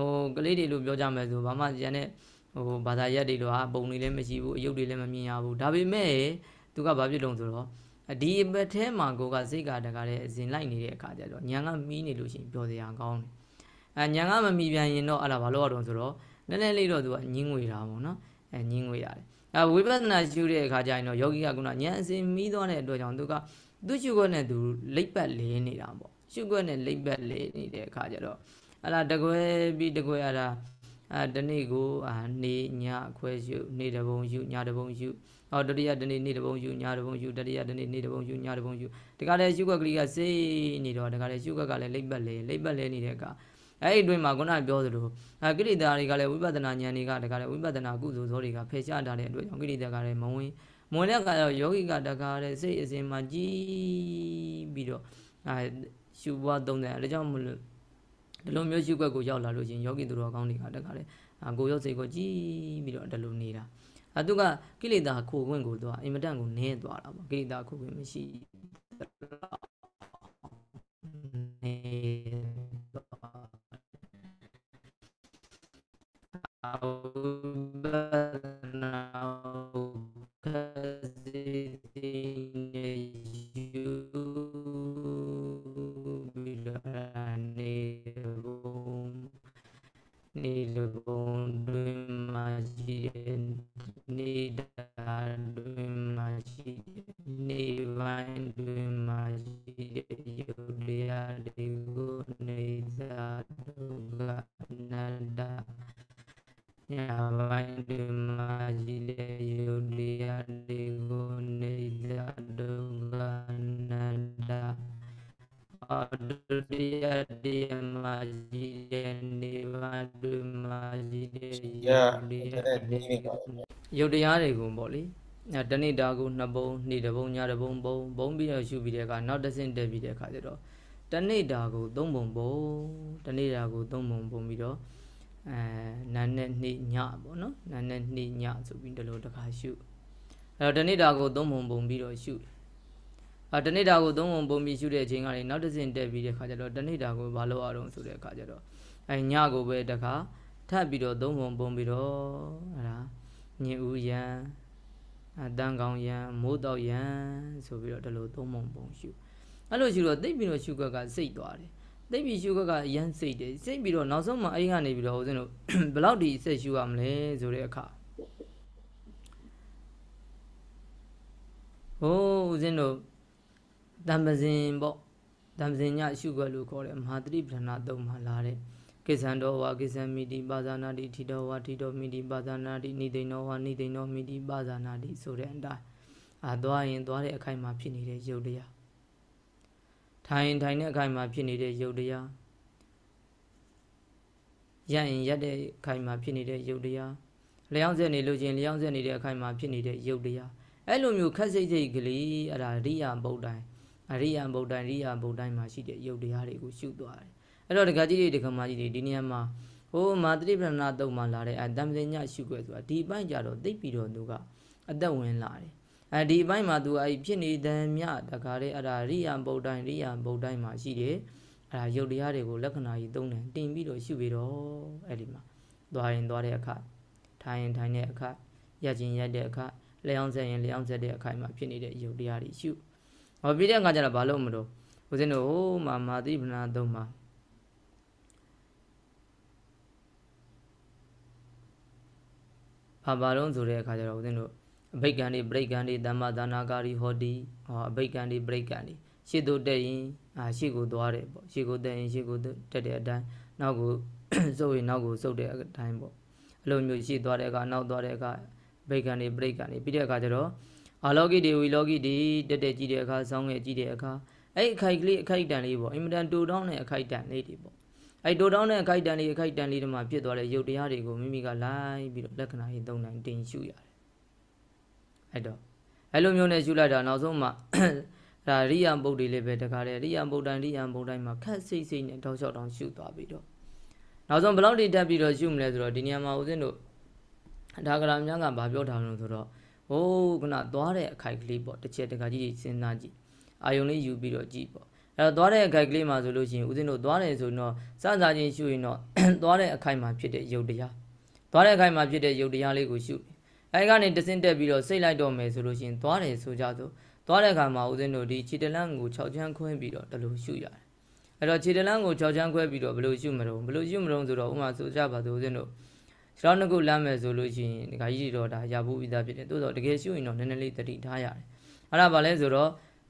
ဟိုကလေးတွေလို့ပြောကြမယ်ဆိုဘာမှကျန်တဲ့ဟိုဘာသာရက်တွေလို့ဟာပုံတွေလည်းမရှိဘူးအယုတ်တွေလည်းမမြင်ရဘူးဒါပေမဲ့သူကဘာဖြစ်လုံဆိုတော့ဒီဘက်ထဲမှာကိုကစိတ်ကတကားတဲ့အစဉ်လိုက်နေတဲ့အခါကျတော့ညံကမီးနေလို့ရှိရင် ပြောစရာကောင်းတယ်အဲညာကမမီပြန်ရင်တော့အဲ့ဒါဘာလို့ရတော့ဆိုတော့နည်းနည်းလေးတော့သူကညင်းငွေတာပေါ့နော်အဲညင်းငွေရတယ်အဲဝိပဿနာရှုတဲ့အခါကျရင်တော့ယောဂီကကညံအစင်မီးသွားတဲ့အတွက်ကြောင့်သူကသူ့ရှုခွက်နဲ့သူလိပ်ပတ်လေးနေတာပေါ့ရှုခွက်နဲ့လိပ်ပတ်လေးနေတဲ့အခါကျတော့အဲ့ဒါတကွဲပြီးတကွဲရတာအဲတနေ့ကိုနေညခွဲရှုနေတပုံရှုညတပုံရှုဟောတတိယတနေ့နေတပုံရှုညတပုံရှုတတိယတနေ့နေတပုံရှုညတပုံရှုဒီကလည်းရှုခွက်ကလေးကစိတ်နေတော့ဒီကလည်းရှုခွက်ကလည်းလိပ်ပတ်လေးလိပ်ပတ်လေးနေတဲ့အခါအဲ့ဒီအတွင်းမှာခုနပြောသလိုအကိရိတာတွေကလည်းဝိပဿနာဉာဏ်တွေကတကားလည်းဝိပဿနာကုသိုလ်သောတွေကဖယ်ရှားတာတဲ့အတွက်ကြောင့်ကိရိတာကလည်းမဝင်မဝင်တဲ့အခါကျတော့ယောဂီကတကားလည်းစိတ်အစဉ်မှာကြည်ပြီးတော့အဲရှုပွားသုံးတယ်အဲဒါကြောင့်မလို့ဒီလိုမျိုးရှုွက်ကိုရောက်လာလို့ချင်းယောဂီသူတော်ကောင်းတွေကတကားလည်းကိုရုပ်စိတ်ကိုကြည်ပြီးတော့ဒီလိုနေတာအဲသူကကိလေသာခိုခွင့်ကိုသူကအင်မတန်ကိုနင်းသွားတာပေါ့ကိလေသာခိုခွင့်မရှိတော့ Abu now because it's. လိုတရားတွေကိုပေါ့လေတနေ့တာကိုနှစ်ပုံနေ့တစ်ပုံညတစ်ပုံပုံပုံပြီးတော့ယူပြီးတဲ့အခါနောက်တစ်ဆင့်တက်ပြီးတဲ့အခါကျတော့တနေ့တာကို၃ပုံပုံတနေ့တာကို၃ပုံပုံပြီးတော့အဲနာနဲ့နေ့ညပေါ့နော်နာနဲ့နေ့ညဆိုပြီးဒီလိုတစ်ခါရှုအဲတော့တနေ့တာကို၃ပုံပုံပြီးတော့ရှုအဲတနေ့တာကို၃ပုံပုံပြီးရှုတဲ့အချိန်ကနေနောက်တစ်ဆင့်တက်ပြီးတဲ့အခါကျတော့တနေ့တာကိုဘာလို့အောင်ဆိုတဲ့အခါကျတော့အဲညကိုပဲတစ်ခါထပ်ပြီးတော့၃ပုံပုံပြီးတော့အဲဒါညင်ဦးယံအတန်ကောင်ယံမိုးတော့ယံဆိုပြီးတော့ဒီလိုသုံးပုံပုံရှုအဲ့လိုရှုတော့သိပ်ပြီးတော့ရှုခွက်ကစိတ်သွားတယ်သိပ်ပြီးရှုခွက်ကယံစိတ်တယ်စိတ်ပြီးတော့နောက်ဆုံးမှအဲ့ကနေပြီးတော့ဦးဇင်းတို့ဘယ်လောက်ဒီဆက်ရှုရမလဲဆိုတဲ့အခါဟိုးဦးဇင်းတို့တံပဇင်ပေါ့တံပဇင်ညရှုခွက်လို့ခေါ်တယ်မဟာတိပ္ပဏသုံးမှာလာတဲ့ကိစ္ဆံတော်ဝါကိစ္ဆံမိတိပါဇာနာတိထိတော်ဝါထိတော်မိတိပါဇာနာတိနိသိဏောဝါနိသိဏောမိတိပါဇာနာတိဆိုတဲ့အတိုင်းအာသွားရင်သွားတဲ့အခိုင်မှာဖြစ်နေတဲ့ယုတ်တရားထိုင်ရင်ထိုင်တဲ့အခိုင်မှာဖြစ်နေတဲ့ယုတ်တရားရရင်ရတဲ့အခိုင်မှာဖြစ်နေတဲ့ယုတ်တရားလျောင်းဆက်နေလို့ချင်းလျောင်းဆက်နေတဲ့အခိုင်မှာဖြစ်နေတဲ့ယုတ်တရားအဲ့လိုမျိုးခက်စိတ်စိတ်ကလေးအရာရိယဗုဒ္ဓံအရိယဗုဒ္ဓံရိယဗုဒ္ဓံမှာရှိတဲ့ယုတ်တရားတွေကိုရှုသွားတယ်အဲ့တော့ဒကာကြီးတွေဒကာမကြီးတွေဒီနေရာမှာဟိုမာတိပဏနာတုံမှာလာတဲ့အတ္တမသိညရှုခွဲဆိုတာဒီပိုင်းကြတော့သိပြီးတော့သူကအသက်ဝင်လာတယ်အဲဒီအပိုင်းမှာသူအဲ့ဖြစ်နေတဲ့မြတခါလေးအရာရိယံဗုဒ္ဓိုင်ရိယံဗုဒ္ဓိုင်မှာရှိတယ်အဲ့ဒါရုပ်တရားတွေကိုလက္ခဏာကြီးသုံးတယ်တင်ပြီးတော့ရှုပြီးတော့အဲ့ဒီမှာသွားရင်သွားတဲ့အခါထိုင်ရင်ထိုင်တဲ့အခါရက်ချင်းရက်တဲ့အခါလျှောင်းဆက်ရင်လျှောင်းဆက်တဲ့အခါမှာဖြစ်နေတဲ့ရုပ်တရားတွေရှုဟောပြီးတဲ့အခါကျတော့ဘာလို့မလို့ဦးဇင်းတို့ဟိုမှာမာတိပဏာသုံးမှာဘာဘာလုံးဆိုတဲ့အခါကျတော့ဦးဇင်းတို့အဘိကံတွေပြိကံတွေတမ္မာဒါနာကာရီဟောတိဟောအဘိကံတွေပြိကံတွေရှေ့တို့တက်ရင်အာရှေ့ကိုသွားတယ်ပေါ့ရှေ့ကိုတက်ရင် ရှေ့ကိုတက်တဲ့အတိုင်းနောက်ကိုစုပ်ရင်နောက်ကိုစုပ်တဲ့အတိုင်းပေါ့အလိုမျိုးရှေ့သွားတဲ့အခါနောက်သွားတဲ့အခါဘိကံတွေပြိကံတွေပြီးတဲ့အခါကျတော့အာလောကိတေဝီလောကိတေတက်တက်ကြည့်တဲ့အခါဆောင်းငယ်ကြည့်တဲ့အခါအဲ့အခိုက်ကလေးအခိုက်တန်လေးပေါ့အင်မတန်တူတောင်းတဲ့အခိုက်တန်လေးတွေပေါ့အဲ့တိုတောင်းတဲ့အခိုက်တန်လေးအခိုက်တန်လေးတွေမှာဖြစ်သွားတဲ့ရုပ်တရားတွေကိုမိမိကလိုက်ပြီးတော့လက္ခဏာရေးသုံးနိုင်တင်ရှုရတယ်အဲ့တော့အဲ့လိုမျိုးနဲ့ရှုလိုက်တာနောက်ဆုံးမှဒါရိယံပုတ်တွေလည်းပဲတခါလေရိယံပုတ်တိုင်းရိယံပုတ်တိုင်းမှာခက်စိတ်စိတ်နဲ့တောက်လျှောက်တောင်းရှုသွားပြီးတော့နောက်ဆုံးဘလောက်တွေတက်ပြီးတော့ရှုမလဲဆိုတော့ဒီနေရာမှာဦးဇင်းတို့ဒါကရာများကဗာပြောထားလို့ဆိုတော့ဟိုးခုနသွားတဲ့အခိုက်ကလေးပေါ့တစ်ချက်တခါကြီးစဉ်းစားကြည့်အာယုံလေးယူပြီးတော့ကြည့်ပေါ့တော့သွားတဲ့အခိုက်ကလေးမှာဆိုလို့ရှိရင်ဦးဇင်းတို့သွားတယ်ဆိုရင်တော့စစချင်းရှုရင်တော့သွားတဲ့အခိုက်မှာဖြစ်တဲ့ယုတ်တရားသွားတဲ့အခိုက်မှာဖြစ်တဲ့ယုတ်တရားလေးကိုရှုအဲဒီကနေတဆင့်တက်ပြီးတော့စိတ်လိုက်တော့မယ်ဆိုလို့ရှိရင်သွားတယ်ဆိုကြဆိုသွားတဲ့အခါမှာဦးဇင်းတို့ဒီခြေတလန့်ကို6ချမ်းခွဲပြီးတော့ဒီလိုရှုရတယ်အဲ့တော့ခြေတလန့်ကို6ချမ်းခွဲပြီးတော့ဘယ်လိုရှုမလို့ဘယ်လိုရှုမလို့ဆိုတော့ဥမာဆိုကြပါဆိုဦးဇင်းတို့ခြေတော်နှစ်ခုလမ်းမယ်ဆိုလို့ရှိရင်ဒကာကြီးတွေတော့ဒါရဖို့ပြီးသားဖြစ်တယ်သို့တော့တကယ်ရှုရင်တော့နည်းနည်းလေးတတိထားရတယ်အဲ့ဒါဘာလဲဆိုတော့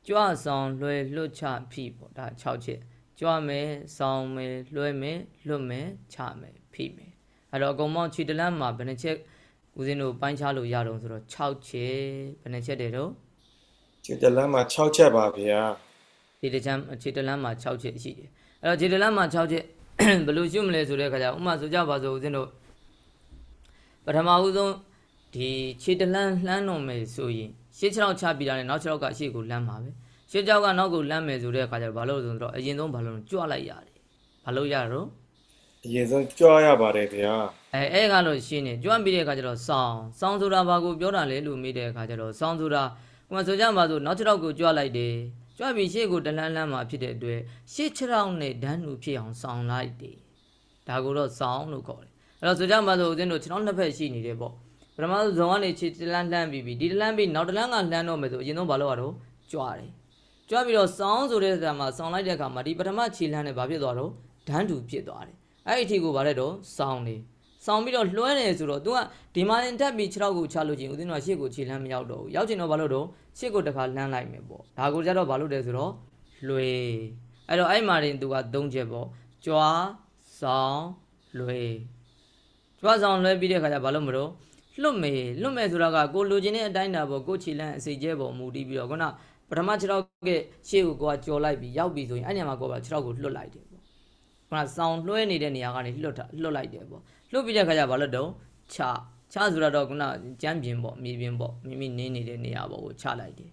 ကြွဆောင်လွယ်လွတ်ချဖိပေါ့ဒါ6ချက်ကြွမယ်ဆောင်မယ်လွယ်မယ်လွတ်မယ်ချမယ်ဖိမယ်အဲ့တော့အကုန်ပေါင်းခြေတလန့်မှာဘယ်နှချက်ဦးဇင်းတို့ပိုင်းခြားလို့ရတော့ဆိုတော့6ချက်ဘယ်နှချက်တည်းတော့ခြေတလန့်မှာ6ချက်ပါဗျာခြေတချမ်းခြေတလန့်မှာ6ချက်ရှိတယ်အဲ့တော့ခြေတလန့်မှာ6ချက်ဘယ်လိုရှုမလဲဆိုတဲ့ခါကျဥမာဆိုကြပါစို့ဦးဇင်းတို့ပထမဦးဆုံးဒီခြေတလန့်လှမ်းတော့မယ်ဆိုရင်ရှေ့ခြေထောက်ချပြီးတာနဲ့နောက်ခြေထောက်ကရှေ့ကိုလမ်းမှာပဲရှေ့ခြေထောက်ကနောက်ကိုလမ်းမယ်ဆိုတဲ့အခါကျတော့ဘာလို့လဲဆိုတော့အရင်ဆုံးဘာလို့လဲကြွလိုက်ရတယ်ဘာလို့ရတော့အရင်ဆုံးကြွရပါတယ်ခင်ဗျာအဲအဲ့ကလို့ရှင်းနေကြွပြီးတဲ့အခါကျတော့ဆောင်းဆောင်းဆိုတာဘာကိုပြောတာလဲလို့မိတဲ့အခါကျတော့ဆောင်းဆိုတာဟိုမှာဆိုကြမှာဆိုနောက်ခြေထောက်ကိုကြွလိုက်တယ်ကြွပြီးရှေ့ကိုတလန်းလန်းမှာဖြစ်တဲ့အတွက်ရှေ့ခြေထောက်နဲ့ဒန်းလူဖြစ်အောင်ဆောင်းလိုက်တယ်ဒါကိုတော့ဆောင်းလို့ခေါ်တယ်အဲ့တော့ဆိုကြမှာဆိုဦးဇင်းတို့ခြေထောက်နှစ်ဖက်ရှိနေတယ်ပေါ့ပထမဆုံးဇုံကနေခြေတလန်းလှမ်းပြီးပြီဒီတလန်းပြီးနောက်တလန်းကလှမ်းတော့မယ်ဆိုအရင်ဆုံးဘာလုပ်ရတော့ကြွားတယ်ကြွားပြီးတော့စောင်းဆိုတဲ့အခါမှာစောင်းလိုက်တဲ့အခါမှာဒီပထမခြေလှမ်းနဲ့ဘာဖြစ်သွားတော့ဒန်းတူဖြစ်သွားတယ်အဲ့ဒီအထိကိုဘာလဲတော့စောင်းနေစောင်းပြီးတော့လွှဲတယ်ဆိုတော့ तू ကဒီမာလင်တက်ပြီး6လောက်ကိုချလို့ချင်းဦးသိန်းတော်ရှေ့ကိုခြေလှမ်းမရောက်တော့ဘူးရောက်ချင်တော့ဘာလို့တော့ရှေ့ကိုတစ်ခါလှမ်းလိုက်မယ်ပေါ့ဒါကိုကြတော့ဘာလို့လဲဆိုတော့လွှဲအဲ့တော့အဲ့မာလင် तू က3ချက်ပေါ့ကြွားစောင်းလွှဲကြွားစောင်းလွှဲပြီးတဲ့အခါကျဘာလို့မလို့လွတ်မယ်လွတ်မယ်ဆိုတာကကိုလိုချင်တဲ့အတိုင်းတာပေါ့ကိုချီလန်းအစိကျဲပေါ်မူတည်ပြီးတော့ခုနပထမ6တော့ကရှေ့ကိုကိုကကြော်လိုက်ပြီးရောက်ပြီဆိုရင်အဲ့နေရာမှာကိုက6တော့ကိုလွတ်လိုက်တယ်ပေါ့ခုနဆောင်းလွှဲနေတဲ့နေရာကနေလွတ်တာလွတ်လိုက်တယ်ပေါ့လွတ်ပြီးတဲ့ခါကျဘာလို့တုံးချချဆိုတော့ခုနကျမ်းပြင်ပေါ့မြေပြင်ပေါ့မိမိနင်းနေတဲ့နေရာပေါ့ကိုချလိုက်တယ်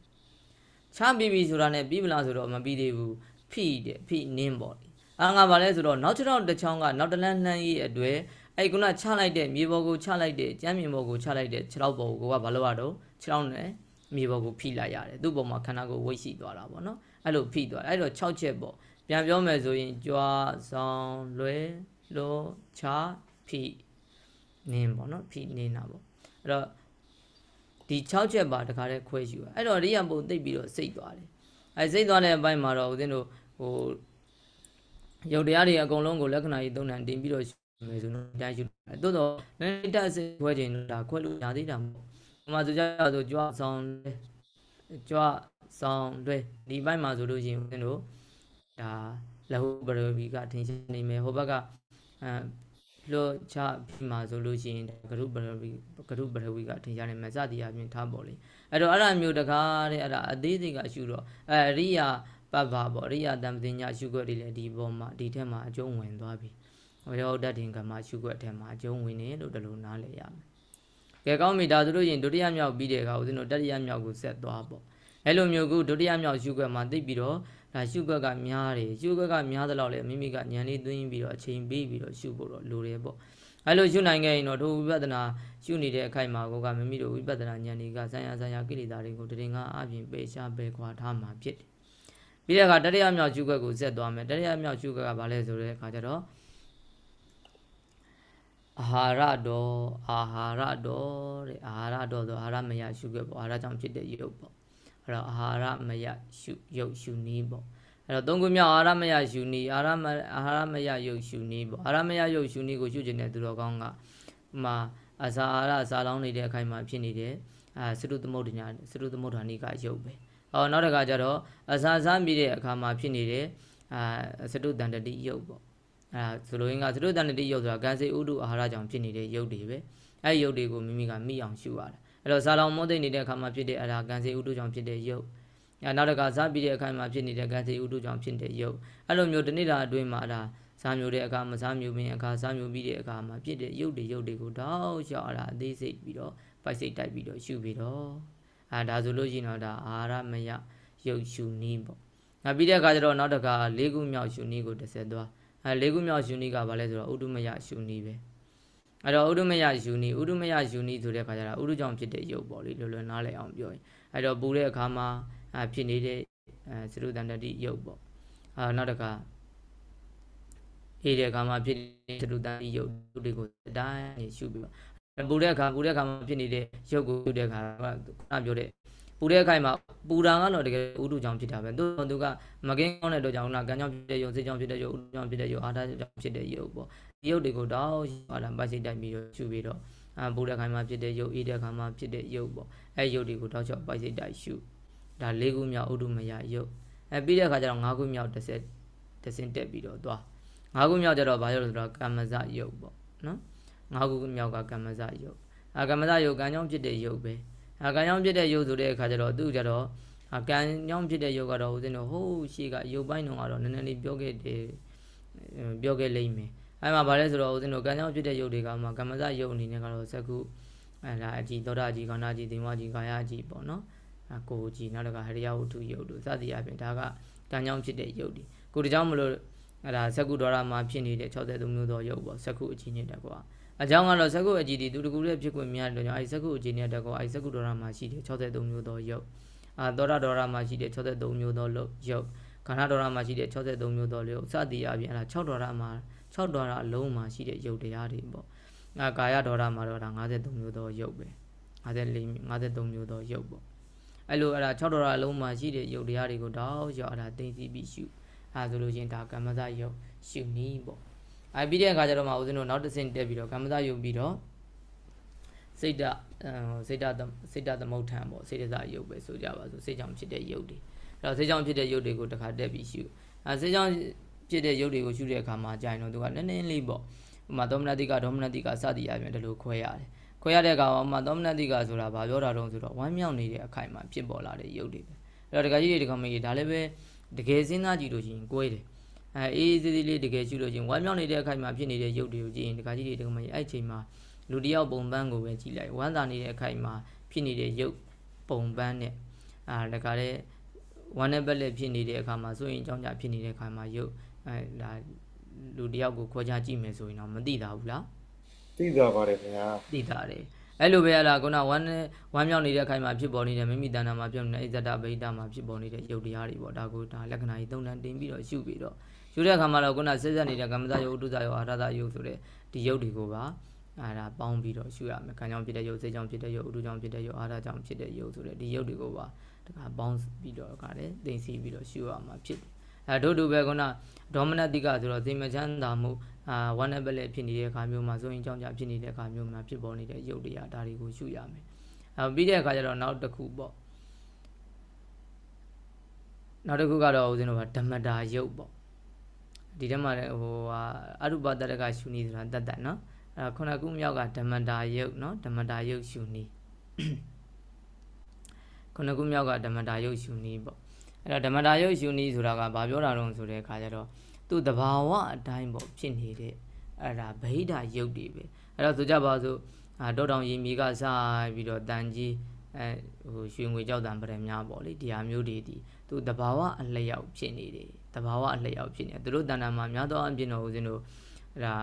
ချပြီးပြီဆိုတာနဲ့ပြီးမလားဆိုတော့မပြီးသေးဘူးဖိတယ်ဖိနင်းပေါ့အာငါဘာလဲဆိုတော့နောက်6တော့တစ်ချောင်းကနောက်တလန်းလှမ်းရေးအတွဲအဲ့ခုနချလိုက်တဲ့မြေပေါ်ကိုချလိုက်တဲ့ကျမ်းမြေပေါ်ကိုချလိုက်တဲ့ခြေထောက်ပေါ်ကိုကဘာလို့ရတော့ခြေထောက်နဲ့မြေပေါ်ကိုဖိလိုက်ရတယ်သူ့ပေါ်မှာခန္ဓာကိုယ်ဝိတ်ရှိသွားတာပေါ့နော်အဲ့လိုဖိသွားအဲ့တော့6ချက်ပေါ့ပြန်ပြောမယ်ဆိုရင်ကြွားဆောင်လွဲလောချဖိနင်းပေါ့နော်ဖိနင်းတာပေါ့အဲ့တော့ဒီ6ချက်ပါတခါတည်းခွဲယူရအဲ့တော့ရိယံပုံသိပ်ပြီးတော့စိတ်သွားတယ်အဲ့စိတ်သွားတဲ့အပိုင်းမှာတော့ဦးဇင်းတို့ဟိုရုပ်တရားတွေအကုန်လုံးကိုလက္ခဏာကြီးသုံးတန်တင်ပြီးတော့မယ်ဆိုတော့ဒါယူတိုးတော့နေတက်စစ်ခွဲခြင်းဒါခွဲလို့ရသေးတာမဟုတ်ဥမာဆိုကြဆိုကြွားဆောင်ကြွားဆောင်တွေဒီဘက်မှာဆိုလို့ရှိရင်ဦးဇင်းတို့ဒါလဟုပရဝီကထင်ရှားနေမယ်ဟိုဘက်ကအဲလွတ်ချပြီးမှာဆိုလို့ရှိရင်ဂရုပရဝီဂရုပရဝီကထင်ရှားနေမယ်စသည်အပြင်ထားပေါ်လေအဲ့တော့အဲ့ဒါမျိုးတကားတဲ့အဲ့ဒါအသေးစိတ်ကရှုတော့အဲရိယာပပပေါ့ရိယာတံပတိညာရှုခွက်တွေလည်းဒီပေါ်မှာဒီထက်မှာအကျုံးဝင်သွားပြီဝေယောတ္တင်ကမ္မရှုွက်ထဲမှာအကျုံးဝင်နေလို့ဒီလိုနားလည်ရမယ်။ကဲကောင်းပြီဒါဆိုလို့ရင်ဒုတိယမြောက်ပြီးတဲ့အခါဦးဇင်းတို့တတိယမြောက်ကိုဆက်သွားပေါ့။အဲလိုမျိုးကိုဒုတိယမြောက်ရှုွက်မှာသိပြီးတော့ဒါရှုွက်ကများတယ်ရှုွက်ကများသလောက်လေမိမိကဉာဏ်လေးသွင်းပြီးတော့အချိန်ပေးပြီးတော့ရှုဖို့တော့လိုတယ်ပေါ့။အဲလိုရှုနိုင်ခဲ့ရင်တော့ဒုဝိပဿနာရှုနေတဲ့အခိုက်မှာကိုကမိမိတို့ဝိပဿနာဉာဏ်တွေကဆံရဆံရကိလေသာတွေကိုတရင်ကအပြင်ပေရှားပဲခွာထားမှာဖြစ်တယ်။ပြီးတဲ့အခါတတိယမြောက်ရှုွက်ကိုဆက်သွားမယ်။တတိယမြောက်ရှုွက်ကဘာလဲဆိုတဲ့အခါကျတော့အာဟာရတော် အာဟာရတော်တဲ့အာဟာရတော်ဆိုအာဟာရမယရှုခဲ့ပေါ့အာဟာရကြောင့်ဖြစ်တဲ့ရုပ်ပေါ့အဲ့တော့အာဟာရမယရှုရုပ်ရှုနည်းပေါ့အဲ့တော့သုံးခုမြောက်အာရမယယူနီအာရမအာရမယယုတ်ယူနီပေါ့အာရမယယုတ်ယူနီကိုရှုကျင်တဲ့သူတော်ကောင်းကဥမာအစာအာရဇာလောင်းနေတဲ့အခိုင်မှာဖြစ်နေတယ်အာသရုသမုဒ္ဒညာသရုသမုဒ္ဒဏိကယုတ်ပဲအော်နောက်တစ်ခါကျတော့အစာစားမိတဲ့အခါမှာဖြစ်နေတယ်အာသရုတန်တတိယုတ်ပေါ့အဲဒါဆိုလိုရင်းကသတို့တန်တတိရုပ်ဆိုတာကံစေဥဒုအာဟာရကြောင့်ဖြစ်နေတဲ့ရုပ်တွေပဲအဲဒီရုပ်တွေကိုမိမိကမိအောင်ရှုရတယ်အဲ့တော့ဇာလောင်မောသိနေတဲ့အခါမှာဖြစ်တဲ့အဲဒါကံစေဥဒုကြောင့်ဖြစ်တဲ့ရုပ်အဲနောက်တကဇာပြီးတဲ့အခါမှာဖြစ်နေတဲ့ကံစေဥဒုကြောင့်ဖြစ်တဲ့ရုပ်အဲ့လိုမျိုးတနေ့တာအတွင်းမှာအဲဒါဇာမျိုးတဲ့အခါမဇာမျိုးမင်းအခါဇာမျိုးပြီးတဲ့အခါမှာဖြစ်တဲ့ရုပ်တွေရုပ်တွေကိုတောက်လျှောက်အဲဒါအသေးစိတ်ပြီးတော့ပိုက်စိတ်တိုက်ပြီးတော့ရှုပြီးတော့အဲဒါဆိုလို့ရှိရင်တော့ဒါအာဟာရမယရုပ်ရှုနည်းပေါ့နောက်ပြီးတဲ့အခါကျတော့နောက်တက၄ခုမြောက်ရှုနည်းကိုတစ်ဆက်သွားအဲလေးခုမြောက်ယူနီကဘာလဲဆိုတော့ဥဒုမယယူနီပဲအဲ့တော့ဥဒုမယယူနီဥဒုမယယူနီဆိုတဲ့ခါကျတော့ဥဒုကြောင့်ဖြစ်တဲ့ရုပ်ပေါ့လေလွယ်လွယ်နားလည်အောင်ပြောရင်အဲ့တော့ပူတဲ့အခါမှာဖြစ်နေတဲ့သရုတန်တတိရုပ်ပေါ့အာနောက်တစ်ခါအေးတဲ့အခါမှာဖြစ်နေတဲ့သရုတန်တတိရုပ်တွေကိုတိုင်းရှုပြီးပါပူတဲ့အခါပူတဲ့အခါမှာဖြစ်နေတဲ့ရုပ်ကိုရှုတဲ့အခါကခုနပြောတဲ့ပူတဲ့အခိုင်မှာပူတာကတော့တကယ်ဥတုကြောင့်ဖြစ်တာပဲသူကသူကမကင်းကောင်းတဲ့အတွက်ကြောင့်ကံကြောင့်ဖြစ်တဲ့ရုပ်စိတ်ကြောင့်ဖြစ်တဲ့ရုပ်ဥတုကြောင့်ဖြစ်တဲ့ရုပ်အာထာကြောင့်ဖြစ်တဲ့ရုပ်ပေါ့ဒီရုပ်တွေကိုတော့ဟာလာပတ်စိတ်တိုက်ပြီးတော့ရှုပြီးတော့အပူတဲ့ခိုင်မှာဖြစ်တဲ့ရုပ်အေးတဲ့ခိုင်မှာဖြစ်တဲ့ရုပ်ပေါ့အဲ့ရုပ်တွေကိုတော့ချောက်ပတ်စိတ်တိုက်ရှုဒါ၄ခုမြောက်ဥတုမရရုပ်အဲ့ပြီးတဲ့အခါကျတော့၅ခုမြောက်၁၀တဆင့်တက်ပြီးတော့သွားငါးခုမြောက်ကြတော့ဘာရောက်လဲဆိုတော့ကမ္မဇယုတ်ပေါ့နော်ငါးခုမြောက်ကကမ္မဇယုတ်အဲကမ္မဇယုတ်ကံကြောင့်ဖြစ်တဲ့ယုတ်ပဲအဲကံကြောင့်ဖြစ်တဲ့ရုပ်ဆိုတဲ့အခါကျတော့သူ့ကြတော့ကံကြောင့်ဖြစ်တဲ့ရုပ်ကတော့ဦးဇင်းတို့ဟိုးရှိကရုပ်ပိုင်းတော့ကတော့နည်းနည်းလေးပြောခဲ့တယ်ပြောခဲ့လိမ့်မယ်အဲမှာဗာလဲဆိုတော့ဦးဇင်းတို့ကံကြောင့်ဖြစ်တဲ့ရုပ်တွေကမှကမ္မဇရုပ်အနေနဲ့ကတော့ဇက္ခုအဲဒါအကြည့်သောတာကြီးခန္ဓာကြီးဒေမကြီးကာယကြီးပေါ့နော်အကိုကြီးနောက်တကဟရိယဝတ္ထုယုတ်တို့စသည်အပြင်ဒါကကံကြောင့်ဖြစ်တဲ့ယုတ်ဒီကိုတကြောင်မလို့အဲ့ဒါဇက္ခုဒေါရမှာဖြစ်နေတဲ့63မျိုးသောယုတ်ပေါ့ဇက္ခုအချင်းချင်းတက်ကွာအကြောင်းကတော့ဇက်ကုအကြည်ဒီသူတကူတဲ့ဖြစ်ခွင့်များတယ်လို့ကြောင့်အဲဒီဇက်ကုအကြည်နဲ့တကောအဲဒီဇက်ကုဒေါ်ရာမှာရှိတယ်63မျိုးသောယုတ်အာသောတာဒေါ်ရာမှာရှိတယ်63မျိုးသောလို့ယုတ်ခန္ဓာဒေါ်ရာမှာရှိတဲ့63မျိုးသောလို့စသည်အပြင်အဲဒါ6ဒေါ်ရာမှာ6ဒေါ်ရာအလုံးမှာရှိတဲ့ယုတ်တရားတွေပေါ့အဲကာယဒေါ်ရာမှာတော့ဒါ53မျိုးသောယုတ်ပဲ54 53မျိုးသောယုတ်ပေါ့အဲ့လိုအဲ့ဒါ6ဒေါ်ရာအလုံးမှာရှိတဲ့ယုတ်တရားတွေကိုတောက်ရောအဲ့ဒါတင်စီပြီးရှုအဲဆိုလို့ချင်းဒါကမ္မဇယုတ်ရှုနည်းပေါ့အဲပြီးတဲ့အခါကျတော့မှဦးဇင်းတို့နောက်တစ်ဆင့်တက်ပြီးတော့ကမ္မသယုတ်ပြီးတော့စိတ်တစိတ်တစိတ်တသမုဋ္ဌံပေါ့စိတ်တစာယုတ်ပဲဆိုကြပါစို့စိတ်ကြောင့်ဖြစ်တဲ့ယုတ်တွေအဲ့တော့စိတ်ကြောင့်ဖြစ်တဲ့ယုတ်တွေကိုတစ်ခါတက်ပြီးရှုအဲစိတ်ကြောင့်ဖြစ်တဲ့ယုတ်တွေကိုရှုတဲ့အခါမှာကြာရင်တော့သူကနည်းနည်းလေးပေါ့ဥမာသောမနတိကဒေါမနတိကစသည်အပြင်ဒီလိုခွဲရတယ်ခွဲရတဲ့အခါမှာဥမာသောမနတိကဆိုတာဘာပြောတာတုံးဆိုတော့ဝမ်းမြောက်နေတဲ့အခိုင်မှာဖြစ်ပေါ်လာတဲ့ယုတ်တွေပဲအဲ့တော့ဒကာကြီးတွေဒကာမကြီးဒါလည်းပဲတကယ်စဉ်းစားကြည့်လို့ရှိရင်ကွဲတယ်အဲအေးသေးသေးလေးတကယ်ရှုလို့ချင်းဝမ်းမြောက်နေတဲ့အခိုက်မှာဖြစ်နေတဲ့ရုပ်တွေကိုကြည့်ရင်ဒကာကြီးတွေဒကာမကြီးအဲ့ချိန်မှာလူတယောက်ပုံပန်းကိုပဲကြည့်လိုက်ဝမ်းသာနေတဲ့အခိုက်မှာဖြစ်နေတဲ့ရုပ်ပုံပန်းနဲ့အာဒကာလေးဝမ်းနဲ့ပက်လက်ဖြစ်နေတဲ့အခါမှာဆိုရင်ကြောင်းကြဖြစ်နေတဲ့အခါမှာရုပ်အဲဒါလူတယောက်ကိုခေါ်ကြကြည့်မယ်ဆိုရင်တော့မသိတာဘူးလားသိတာပါတယ်ခင်ဗျာသိတာတယ်အဲ့လိုပဲအလားကုဏဝမ်းဝမ်းမြောက်နေတဲ့ခိုင်မှာဖြစ်ပေါ်နေတဲ့မိမိတဏ္ဍာမှာပြောနေတဲ့ဣဇ္ဇတဗိဒ္ဓမှာဖြစ်ပေါ်နေတဲ့ရုပ်တရားတွေပေါ့ဒါကိုဒါလက္ခဏာကြီးသုံးတန်တင်ပြီးတော့ရှုပြီးတော့ယူတဲ့အခါမှာတော့ခုနဆက်ဆက်နေတဲ့ကမ္မဇယောဥဒုဇယောအာရသယောဆိုတဲ့ဒီယုတ်တွေကိုပါအာဒါပေါင်းပြီးတော့ယူရမယ်ခံကြောင့်ဖြစ်တဲ့ယုတ်စိတ်ကြောင့်ဖြစ်တဲ့ယုတ်ဥဒုကြောင့်ဖြစ်တဲ့ယုတ်အာရကြောင့်ဖြစ်တဲ့ယုတ်ဆိုတဲ့ဒီယုတ်တွေကိုပါတခါပေါင်းပြီးတော့ကလည်းသိသိပြီးတော့ယူရမှာဖြစ်တယ်အဲတို့တူပဲခုနဒေါမနတိကဆိုတော့စိတ်မချမ်းသာမှုအာဝမ်းနက်ပလက်ဖြစ်နေတဲ့အခါမျိုးမှာဆိုရင်ကြောင့်ကြဖြစ်နေတဲ့အခါမျိုးမှာဖြစ်ပေါ်နေတဲ့ယုတ်တရားဒါတွေကိုယူရမယ်အဲပြီးတဲ့အခါကျတော့နောက်တစ်ခုပေါ့နောက်တစ်ခုကတော့ဦးဇင်းတို့ကဓမ္မတာယုတ်ပေါ့ဒီထဲမှာဟိုဟာအရုပတရကရှုနည်းဆိုတာတတ်တတ်နော်အဲ့ခုနကမြောက်ကဓမ္မတာယုတ်နော်ဓမ္မတာယုတ်ရှုနည်းခုနကမြောက်ကဓမ္မတာယုတ်ရှုနည်းပေါ့အဲ့တော့ဓမ္မတာယုတ်ရှုနည်းဆိုတာကဘာပြောတာတုံးဆိုတဲ့အခါကျတော့သူ့တဘာဝအတိုင်းပေါ့ဖြစ်နေတဲ့အဲ့ဒါဗိဓာယုတ်တွေပဲအဲ့တော့ဆိုကြပါစို့တော့တောင်ရင်မီကစပြီးတော့တန်ကြီးအဲဟိုရွှေငွေကြောက်တံပရများပေါ့လေဒီဟာမျိုးတွေဒီသူ့တဘာဝအလျောက်ဖြစ်နေတယ်တဘာဝအလျောက်ဖြစ်နေသူတို့တဏ္ဍာမှာများသောအဖြစ်တော်ဦးဇင်းတို့အဲ့ဒါ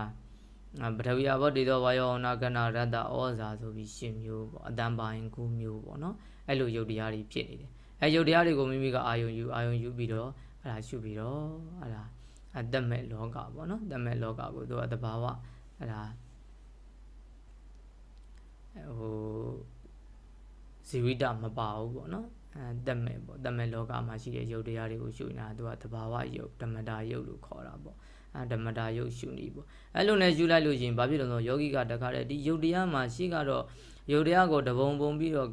ပထဝီအဘောဒေသောဝါယောနာကနာရတ္တဩဇာဆိုပြီးရှင်မျိုးပေါ့အတန်ပိုင်း9မျိုးပေါ့နော်အဲ့လိုယုတ်တရားတွေဖြစ်နေတယ်အဲ့ယုတ်တရားတွေကိုမိမိကအာယုံယူအာယုံယူပြီးတော့အဲ့ဒါရှုပြီးတော့အဲ့ဒါအတတ်မဲ့လောကပေါ့နော်တတ်မဲ့လောကကိုသူကတဘာဝအဲ့ဒါဟိုဇီဝိတမပါဘူးပေါ့နော်အဲတမဲပေါ့တမဲလောကမှာရှိတဲ့ရုပ်တရားတွေကိုရှုနေတာသူကသဘာဝရုပ်ဓမ္မတာရုပ်လို့ခေါ်တာပေါ့အဲဓမ္မတာရုပ်ရှုနေပေါ့အဲ့လိုနဲ့ယူလိုက်လို့ရှင်ဘာဖြစ်လို့လဲယောဂီကတခါတည်းဒီရုပ်တရားမှာရှိကတော့ရုပ်တရားကိုတဘုံပုံပြီးတော့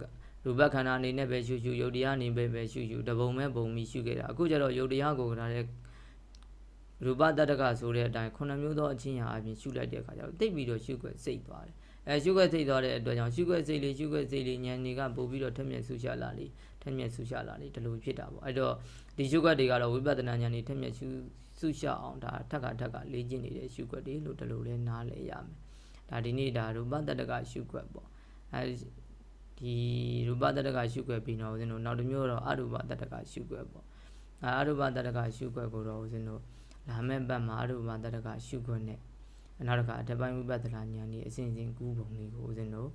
ရူပခန္ဓာအနေနဲ့ပဲရှုရှုရုပ်တရားအနေနဲ့ပဲရှုရှုတဘုံမဲ့ဘုံပြီးရှုခဲ့တာအခုကျတော့ရုပ်တရားကိုဒါလည်းရူပတတ္တကဆိုတဲ့အတိုင်းခုနှစ်မျိုးသောအချင်းရာအပြင်ရှုလိုက်တဲ့အခါကျတော့တိတ်ပြီးတော့ရှုခွက်စိတ်သွားတယ်အဲရှုခွက်စိတ်သွားတဲ့အတွက်ကြောင့်ရှုခွက်စိတ်လေးရှုခွက်စိတ်လေးဉာဏ်တွေကပို့ပြီးတော့ထက်မြက်ဆူရှာလာလေထက်မြက်ဆူရှာလာလေဒီလိုဖြစ်တာပေါ့အဲ့တော့ဒီယုဂတွေကတော့ဝိပဿနာဉာဏ်တွေထက်မြက်ဆူဆူရှာအောင်ဒါထက်ကထက်ကလေ့ကျင့်နေတဲ့ရှုွက်တွေလို့ဒီလိုလဲနားလည်ရမယ်ဒါဒီနေ့ဒါရူပတတကရှုွက်ပေါ့အဲဒီရူပတတကရှုွက်ပြီးတော့ဦးဇင်းတို့နောက်တစ်မျိုးတော့အရူပတတကရှုွက်ပေါ့အရူပတတကရှုွက်ကိုတော့ဦးဇင်းတို့လာမဲ့ပတ်မှာအရူပတတကရှုွက်နဲ့နောက်တစ်ခါအတပိုင်းဝိပဿနာဉာဏ်ဤအစဉ်စဉ်ကူးပုံလေးကိုဦးဇင်းတို့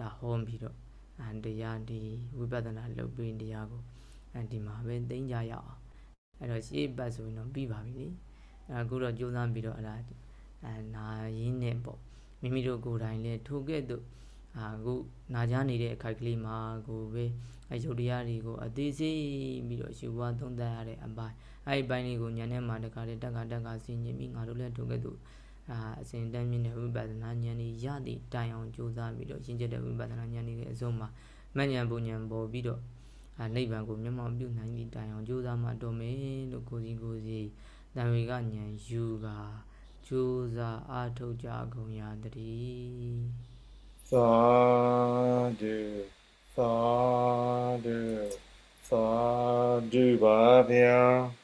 ဒါဟောပြီးတော့အန်တရားဒီဝိပဿနာလုပ်ပြီးတရားကို အန်ဒီမှာပဲသိကြရအောင်အဲ့တော့ရှေ့ပတ်ဆိုရင်တော့ပြီးပါပြီလေအခုတော့ကြိုးစားပြီးတော့အလားအနာရင်းနဲ့ပေါ့မိမိတို့ကိုယ်တိုင်လည်းထိုကဲ့သို့အခုနာကြားနေတဲ့အခိုက်ကလေးမှာကိုပဲအယုတ်တရားတွေကိုအသေးစိတ်ပြီးတော့ယူဝါသုံးသပ်ရတဲ့အပိုင်းအဲ့ဒီပိုင်းလေးကိုညနေမှာတခါတည်းတက်ကတက်ကဆင်ញင်ပြီးငါတို့လည်းထိုကဲ့သို့အာအစဉ်တမ်းမြင့်တဲ့ဝိပဿနာဉာဏ်ဤရသည့်တိုင်အောင်ကြိုးစားပြီးတော့ရင့်ကျက်တဲ့ဝိပဿနာဉာဏ်ဤရဲ့အစုံမှာမဉဏ်ပုံဉဏ်ပေါ်ပြီးတော့အာနိဗ္ဗာန်ကိုမျက်မှောက်ပြုနိုင်သည့်တိုင်အောင်ကြိုးစားမှတော်မယ်လို့ကိုစီကိုစီတန်ဝေကဉာဏ်ယူကာကြိုးစားအားထုတ်ကြကုန်ရသည်သာဓုသာဓုသာဓုပါဗျာ